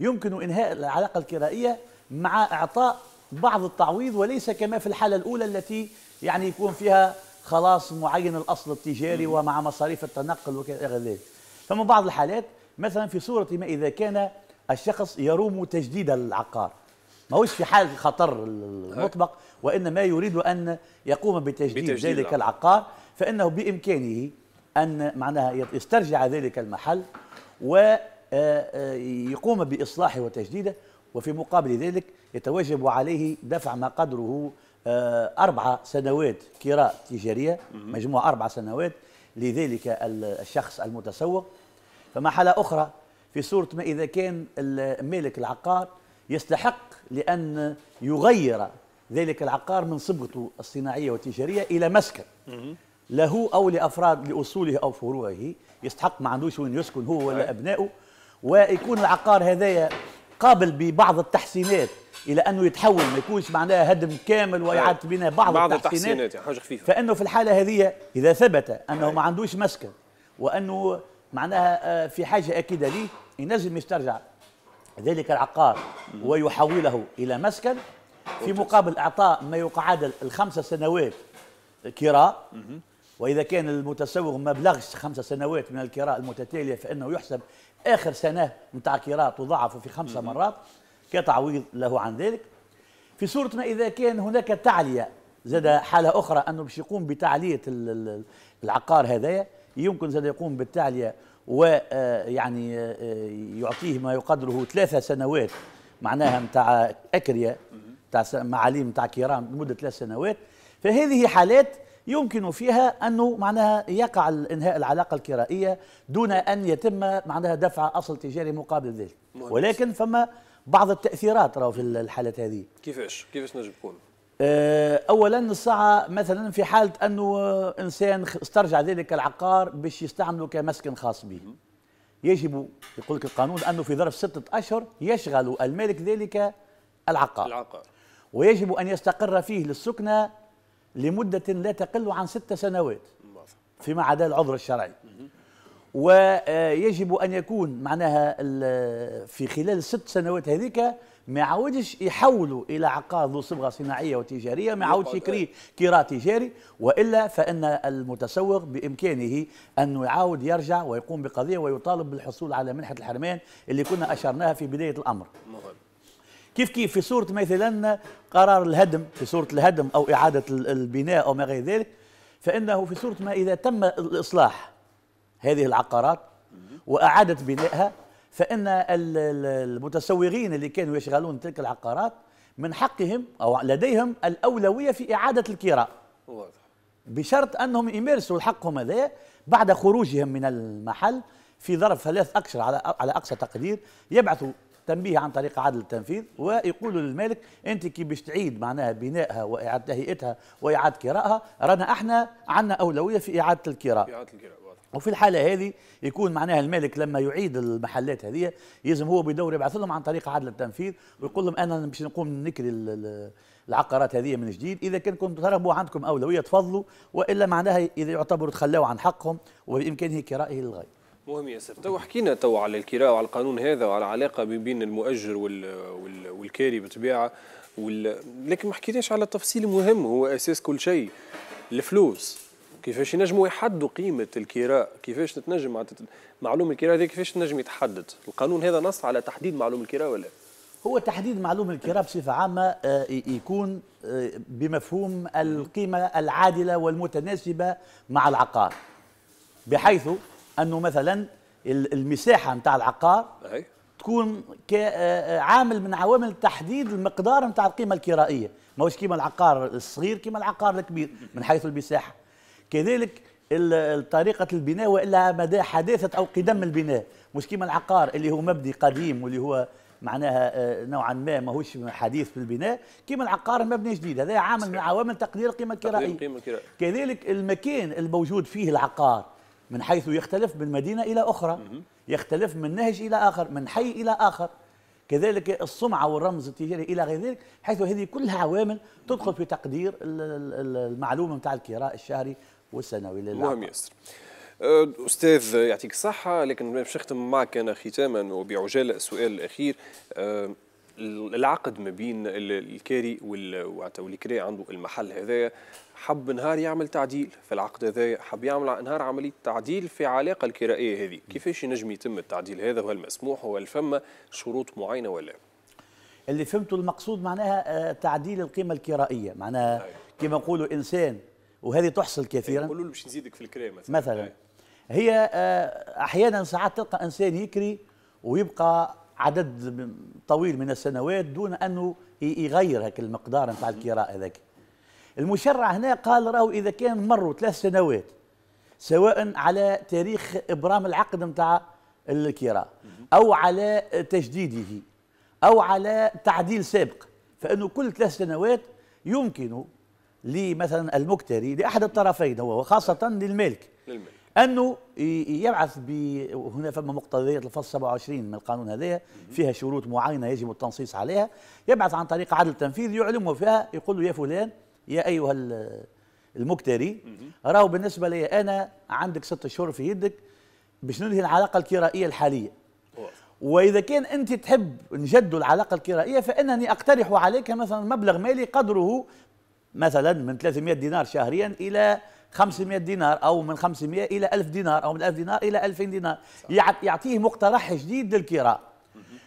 [SPEAKER 7] يمكن انهاء العلاقه الكرائيه مع اعطاء بعض التعويض وليس كما في الحاله الاولى التي يعني يكون فيها خلاص معين الاصل التجاري ومع مصاريف التنقل وكذا غير ذلك فما بعض الحالات مثلا في صوره ما اذا كان الشخص يروم تجديد العقار ماهوش في حال خطر المطبق وانما يريد ان يقوم بتجديد, بتجديد ذلك العقار فانه بامكانه ان معناها يسترجع ذلك المحل ويقوم آه، آه، باصلاحه وتجديده وفي مقابل ذلك يتوجب عليه دفع ما قدره آه، أربع سنوات كراء تجارية مجموع أربع سنوات لذلك الشخص المتسوق فما حالة أخرى في صورة ما إذا كان المالك العقار يستحق لأن يغير ذلك العقار من صبغته الصناعية والتجارية إلى مسكن له أو لأفراد لأصوله أو فروعه يستحق ما عندوش وين يسكن هو ولا أبنائه ويكون العقار هذايا قابل ببعض التحسينات الى انه يتحول ما يكونش معناها هدم كامل واعاده بناء بعض, بعض التحسينات, يعني حاجه خفيفه فانه في الحاله هذه اذا ثبت انه ما عندوش مسكن وانه معناها آه، في حاجه اكيده ليه ينجم يسترجع ذلك العقار ويحوله الى مسكن في مقابل اعطاء ما يقعدل الخمس سنوات كراء واذا كان المتسوق ما بلغش خمس سنوات من الكراء المتتاليه فانه يحسب اخر سنه نتاع كيرات وضعفوا في خمسه مرات كتعويض له عن ذلك في صورة ما اذا كان هناك تعليه زاد حاله اخرى انه باش يقوم بتعليه العقار هذايا يمكن زاد يقوم بالتعليه ويعني آه، آه، آه، يعطيه ما يقدره ثلاثة سنوات معناها نتاع اكريا نتاع معاليم نتاع كيران لمدة ثلاث سنوات فهذه حالات يمكن فيها أنه معناها يقع إنهاء العلاقة الكرائية دون أن يتم معناها دفع أصل تجاري مقابل ذلك ولكن فما بعض التأثيرات راهو في الحالات هذه
[SPEAKER 1] كيفاش كيفاش نجم تكون
[SPEAKER 7] آه، اولا الساعه مثلا في حاله انه انسان استرجع ذلك العقار باش يستعمله كمسكن خاص به يجب يقول لك القانون انه في ظرف سته اشهر يشغل المالك ذلك العقار العقار ويجب ان يستقر فيه للسكنه لمدة لا تقل عن ست سنوات فيما عدا العذر الشرعي ويجب أن يكون معناها في خلال الست سنوات هذيك ما عاودش يحولوا الى عقار ذو صبغه صناعيه وتجاريه ما عاودش يكري كراء تجاري والا فان المتسوق بامكانه ان يعاود يرجع ويقوم بقضيه ويطالب بالحصول على منحه الحرمان اللي كنا اشرناها في بدايه الامر كيف كيف في صورة مثلا قرار الهدم في صورة الهدم أو إعادة البناء أو ما غير ذلك فإنه في صورة ما إذا تم الإصلاح هذه العقارات وأعادة بنائها فإن المتسوغين اللي كانوا يشغلون تلك العقارات من حقهم أو لديهم الأولوية في إعادة الكراء واضح بشرط أنهم يمارسوا حقهم هذا بعد خروجهم من المحل في ظرف ثلاث أكثر على على أقصى تقدير يبعثوا تنبيه عن طريق عدل التنفيذ ويقول للمالك انت كي باش تعيد معناها بنائها واعاده تهيئتها واعاده كرائها رانا احنا عندنا اولويه في اعاده الكراء اعاده الكراء وفي الحاله هذه يكون معناها المالك لما يعيد المحلات هذه يلزم هو بيدور يبعث لهم عن طريق عدل التنفيذ ويقول لهم انا باش نقوم نكري العقارات هذه من جديد اذا كان كنتم ترغبوا عندكم اولويه تفضلوا والا معناها اذا يعتبروا تخلوا عن حقهم وبامكانه كرائه للغير
[SPEAKER 1] مهم ياسر تو حكينا تو على الكراء وعلى القانون هذا وعلى العلاقه بين المؤجر والكاري بطبيعه وال... لكن ما حكيناش على تفصيل مهم هو اساس كل شيء الفلوس كيفاش ينجموا يحدوا قيمه الكراء كيفاش تتنجم معلوم الكراء هذا كيفاش تنجم يتحدد القانون هذا نص على تحديد معلوم الكراء ولا
[SPEAKER 7] هو تحديد معلوم الكراء بصفه عامه آه، يكون آه، بمفهوم القيمه العادله والمتناسبه مع العقار بحيث انه مثلا المساحه نتاع العقار تكون كعامل آه، من عوامل تحديد المقدار نتاع القيمه الكرائيه ماهوش كيما العقار الصغير كيما العقار الكبير من حيث المساحه كذلك طريقة البناء وإلا مدى حداثة أو قدم البناء مش كيما العقار اللي هو مبني قديم واللي هو معناها آه، نوعا ما ماهوش حديث في البناء كيما العقار مبني جديد هذا عامل من عوامل تقدير القيمة الكرائية كذلك المكان الموجود فيه العقار من حيث يختلف من مدينة إلى أخرى يختلف من نهج إلى آخر من حي إلى آخر كذلك السمعة والرمز التجاري إلى غير ذلك حيث هذه كلها عوامل تدخل في تقدير المعلومة نتاع الكراء الشهري والسنوي مهم
[SPEAKER 1] ياسر أه، استاذ يعطيك الصحه لكن باش نختم معك انا ختاما وبعجاله السؤال الاخير أه، العقد ما بين الكاري والكري عنده المحل هذايا حب نهار يعمل تعديل في العقد هذايا حب يعمل نهار عملية تعديل في علاقة الكرائية هذه كيفاش ينجم يتم التعديل هذا وهل مسموح وهل فما شروط معينة ولا
[SPEAKER 7] اللي فهمته المقصود معناها آه، تعديل القيمة الكرائية معناها أيوة. كما نقولوا إنسان وهذه تحصل أيوة، كثيرا يقولوا له
[SPEAKER 1] باش نزيدك في الكري
[SPEAKER 7] مثلا مثلا أيوة. هي آه، أحيانا ساعات تلقى إنسان يكري ويبقى عدد طويل من السنوات دون انه يغير هك المقدار نتاع الكراء هذاك المشرع هنا قال راهو اذا كان مروا ثلاث سنوات سواء على تاريخ ابرام العقد نتاع الكراء او على تجديده او على تعديل سابق فانه كل ثلاث سنوات يمكن لمثلا المكتري لاحد الطرفين هو وخاصه للمالك للمالك انه يبعث ب هنا فما مقتضيات الفصل 27 من القانون هذايا فيها شروط معينه يجب التنصيص عليها يبعث عن طريق عدل التنفيذ يعلمه فيها يقول له يا فلان يا ايها المكتري راهو بالنسبه لي انا عندك ست شهور في يدك باش ننهي العلاقه الكرائيه الحاليه واذا كان انت تحب نجد العلاقه الكرائيه فانني اقترح عليك مثلا مبلغ مالي قدره مثلا من 300 دينار شهريا الى 500 دينار او من 500 الى 1000 دينار او من 1000 دينار الى 2000 دينار يعطيه مقترح جديد للكراء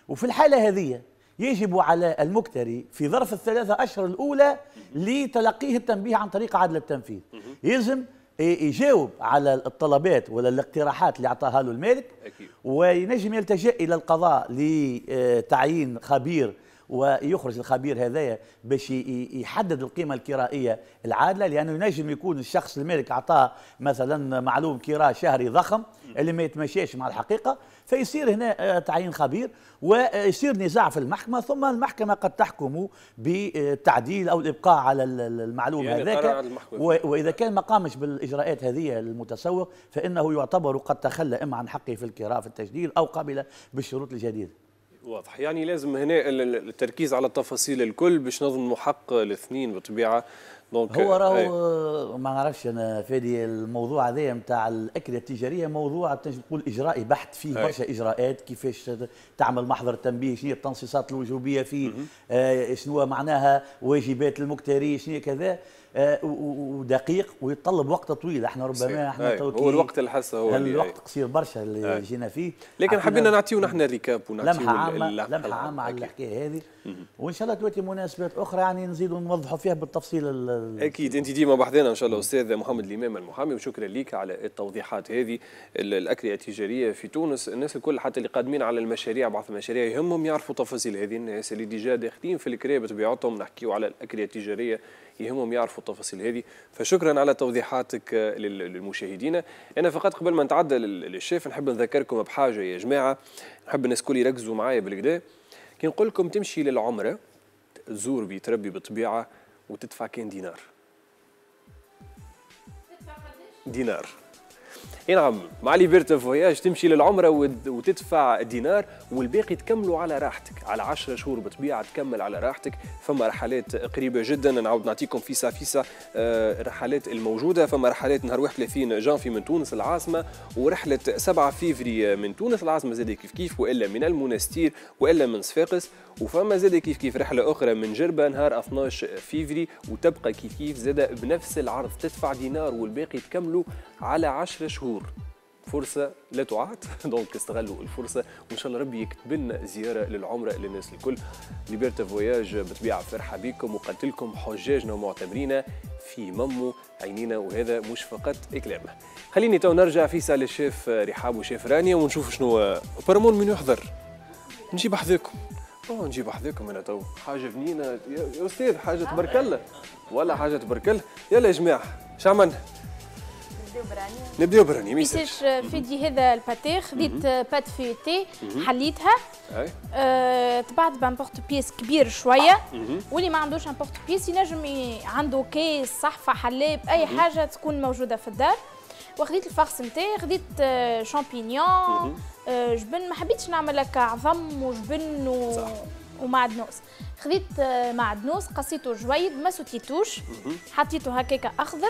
[SPEAKER 7] وفي الحاله هذه يجب على المكتري في ظرف الثلاثة أشهر الأولى لتلقيه التنبيه عن طريق عدل التنفيذ يلزم يجاوب على الطلبات ولا الاقتراحات اللي اعطاها له المالك أكيد. وينجم يلتجئ الى القضاء لتعيين خبير ويخرج الخبير هذايا باش يحدد القيمه الكرائيه العادله لانه ينجم يكون الشخص المالك اعطاه مثلا معلوم كراء شهري ضخم اللي ما يتمشيش مع الحقيقه فيصير هنا آه، تعيين خبير ويصير نزاع في المحكمه ثم المحكمه قد تحكم بالتعديل او الابقاء على المعلوم يعني هذاك واذا كان ما قامش بالاجراءات هذه المتسوق فانه يعتبر قد تخلى اما عن حقه في الكراء في التجديد او قبل بالشروط الجديده
[SPEAKER 1] واضح يعني لازم هنا التركيز على التفاصيل الكل باش نضمنوا حق الاثنين بالطبيعه دونك هو راهو إيه.
[SPEAKER 7] آه، ما نعرفش انا فادي الموضوع هذايا نتاع الاكله التجاريه موضوع تنجم تقول اجرائي بحت فيه إيه. برشا اجراءات كيفاش تعمل محضر تنبيه شنو التنصيصات الوجوبيه فيه آه شنو معناها واجبات المكتري شنو كذا آه، ودقيق ويتطلب وقت طويل احنا ربما احنا هو الوقت اللي هو الوقت قصير برشا اللي أيه. جينا
[SPEAKER 1] فيه لكن حبينا نعطيو نحن ريكاب ونعطيو لمحه عامه لمحه عامه
[SPEAKER 7] على الحكايه هذه وان شاء الله تواتي مناسبات اخرى يعني نزيدوا نوضحوا فيها بالتفصيل
[SPEAKER 1] اكيد انت ديما بحذنا ان شاء الله استاذ محمد الامام المحامي وشكرا لك على التوضيحات هذه الاكرئه التجاريه في تونس الناس الكل حتى اللي قادمين على المشاريع بعض المشاريع يهمهم يعرفوا تفاصيل هذه الناس اللي ديجا داخلين في الكريه بطبيعتهم نحكيو على الاكرئه التجاريه يهمهم يعرفوا التفاصيل هذه فشكرا على توضيحاتك آه، للمشاهدين أنا فقط قبل ما نتعدى للشيف نحب نذكركم بحاجة يا جماعة نحب الناس الكل يركزوا معايا بالكدا كي نقول لكم تمشي للعمرة تزور بتربي بالطبيعة وتدفع كان دينار دينار اي نعم مع ليبرتا فواياج تمشي للعمره وتدفع دينار والباقي تكملوا على راحتك على 10 شهور بطبيعه تكمل على راحتك فما رحلات قريبه جدا نعاود نعطيكم فيسا فيسا آه، الرحلات الموجوده فما رحلات نهار 31 جانفي من تونس العاصمه ورحله 7 فيفري من تونس العاصمه زاد كيف كيف والا من المنستير والا من صفاقس وفما زاد كيف كيف رحله اخرى من جربه نهار 12 فيفري وتبقى كيف كيف زاد بنفس العرض تدفع دينار والباقي تكملوا على 10 شهور فرصة لا تعاد دونك استغلوا الفرصة وإن شاء الله ربي يكتب لنا زيارة للعمرة للناس الكل ليبرتا فواياج بطبيعة فرحة بكم وقلت لكم حجاجنا ومعتمرينا في ممو عينينا وهذا مش فقط إكلام خليني تو نرجع في سال الشيف رحاب وشيف رانيا ونشوف شنو برمون من يحضر نجيب حذاكم اوه نجيب حذاكم انا تو حاجه بنينه يا استاذ حاجه تبارك الله ولا حاجه تبارك الله يلا يا جماعه شو عملنا نبداو براني نبداو براني ما يسالش
[SPEAKER 2] فيدي هذا الباتي خديت بات في تي حليتها تبعت طبعت بامبورت بيس كبير شويه واللي ما عندوش امبورت بيس ينجم عنده كيس صحفه حلاب اي حاجه تكون موجوده في الدار وخديت الفخس نتاعي خديت شامبينيون آه، آه، جبن ما حبيتش نعمل هكا عظم وجبن و... ومعدنوس خديت آه، معدنوس قصيته جويد ما سوتيتوش حطيته هكاك اخضر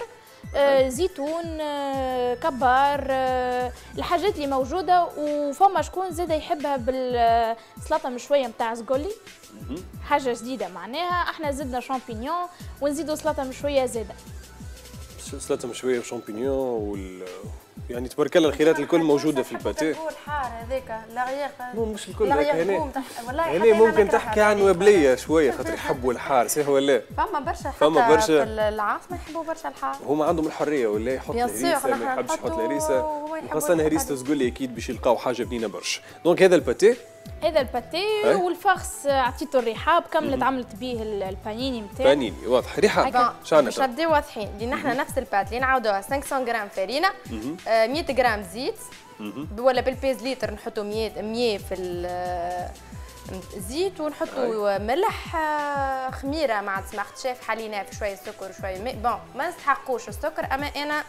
[SPEAKER 2] آه، زيتون آه، كبار آه، الحاجات اللي موجوده وفما شكون زاده يحبها بالسلطه مشويه نتاع زقولي حاجه جديده معناها احنا زدنا شامبينيون ونزيدوا سلطه مشويه زاده
[SPEAKER 1] سلطه مشويه وشامبينيون يعني تبارك الله الخيرات الكل موجوده في الباتيه
[SPEAKER 3] الحار هذاك لاغيير مو مش الكل هذاك هنا هنا ممكن تحكي عن
[SPEAKER 1] وبليه شويه خاطر يحبوا الحار صحيح ولا
[SPEAKER 3] فما برشا حتى فما برشا في العاصمه يحبوا برشا الحار هما
[SPEAKER 1] عندهم الحريه ولا يحط الهريسه ما يحبش يحط الهريسه خاصه هريسته تقول لي اكيد باش يلقاو حاجه بنينه برشا دونك هذا الباتيه
[SPEAKER 2] هذا الباتي إيه؟ والفخس عطيته الريحه كملت عملت به البانيني نتاعي بانيني
[SPEAKER 1] واضح ريحه شعنا باش نبداو
[SPEAKER 2] واضحين لان احنا نفس
[SPEAKER 3] البات اللي نعاودوها 500 غرام فرينه 100 آه، غرام زيت ولا بالبيز لتر نحطوا 100 100 في زيت ونحطوا ملح آه، خميره مع سماخت شاف حليناه في شويه سكر وشويه ماء بون ما نستحقوش السكر اما انا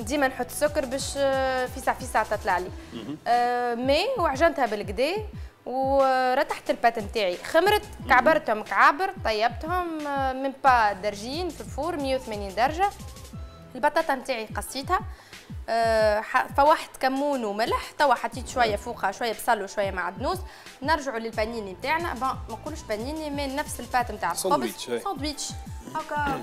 [SPEAKER 3] ديما نحط السكر باش آه، فيسع فيسع تطلع لي مي وعجنتها بالكدا ورتحت الباتن تاعي خمرت كعبرتهم كعابر طيبتهم آه، من با درجين في الفور 180 درجه البطاطا نتاعي قصيتها آه، فوحت كمون وملح توا حطيت شويه فوقها شويه بصل وشويه معدنوس نرجعوا للبانيني نتاعنا بون ما نقولوش بانيني من نفس الفات نتاع الخبز ساندويتش هكا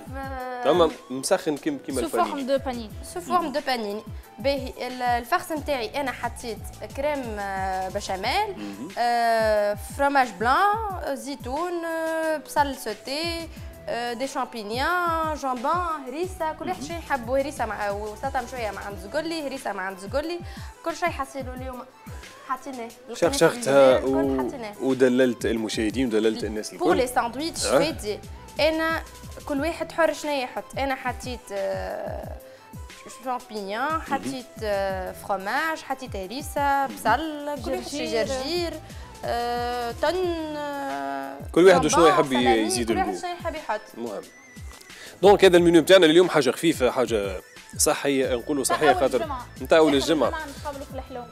[SPEAKER 3] تمام
[SPEAKER 1] مسخن كيما كيما الفريق
[SPEAKER 3] سو فورم دو بانين سو فورم دو بانين باهي الفخس نتاعي انا حطيت كريم بشاميل فرماج بلان زيتون بصل سوتي دي شامبينيان جامبان هريسه كل واحد شي يحبو هريسه مع وسطهم شويه مع مزقلي هريسه مع مزقلي كل شيء حصيلوا اليوم حطيناه شرشرتها و...
[SPEAKER 1] ودللت المشاهدين ودللت الناس الكل بور لي ساندويتش فادي
[SPEAKER 3] انا كل واحد حر شنو يحط انا حطيت شامبينيون آه، حطيت آه، فرماج حطيت هريسه بصل كل جرجير آه، آه، كل واحد شنو يحب يزيد كل واحد شنو يحب يحط
[SPEAKER 1] المهم دونك هذا المنيو بتاعنا اليوم حاجه خفيفه حاجه صحيه نقولوا صحيه خاطر نتاع اول الجمعه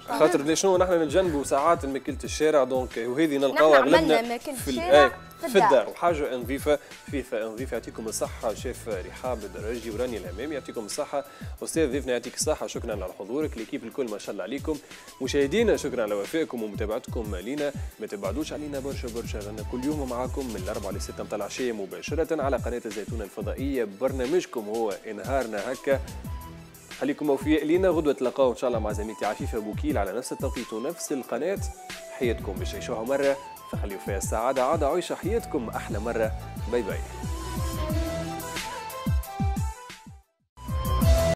[SPEAKER 1] خاطر شنو نحن نتجنبوا ساعات ماكله الشارع دونك وهذه نلقاوها اغلبنا في الشارع إيه. في, الدار وحاجه نظيفه فيفا نظيفه يعطيكم الصحه شيف رحاب الدراجي وراني الامام يعطيكم الصحه استاذ ضيفنا يعطيك الصحه شكرا على حضورك ليكيب الكل ما شاء الله عليكم مشاهدينا شكرا على وفائكم ومتابعتكم لينا ما تبعدوش علينا برشا برشا رانا كل يوم معاكم من الاربعه لسته متاع العشيه مباشره على قناه الزيتون الفضائيه برنامجكم هو انهارنا هكا خليكم اوفياء لينا غدوه تلقاو ان شاء الله مع زميلتي عفيفه بوكيل على نفس التوقيت ونفس القناه حياتكم بشيشوها مره خليوا فيها السعادة عادة عيشة حياتكم أحلى مرة باي باي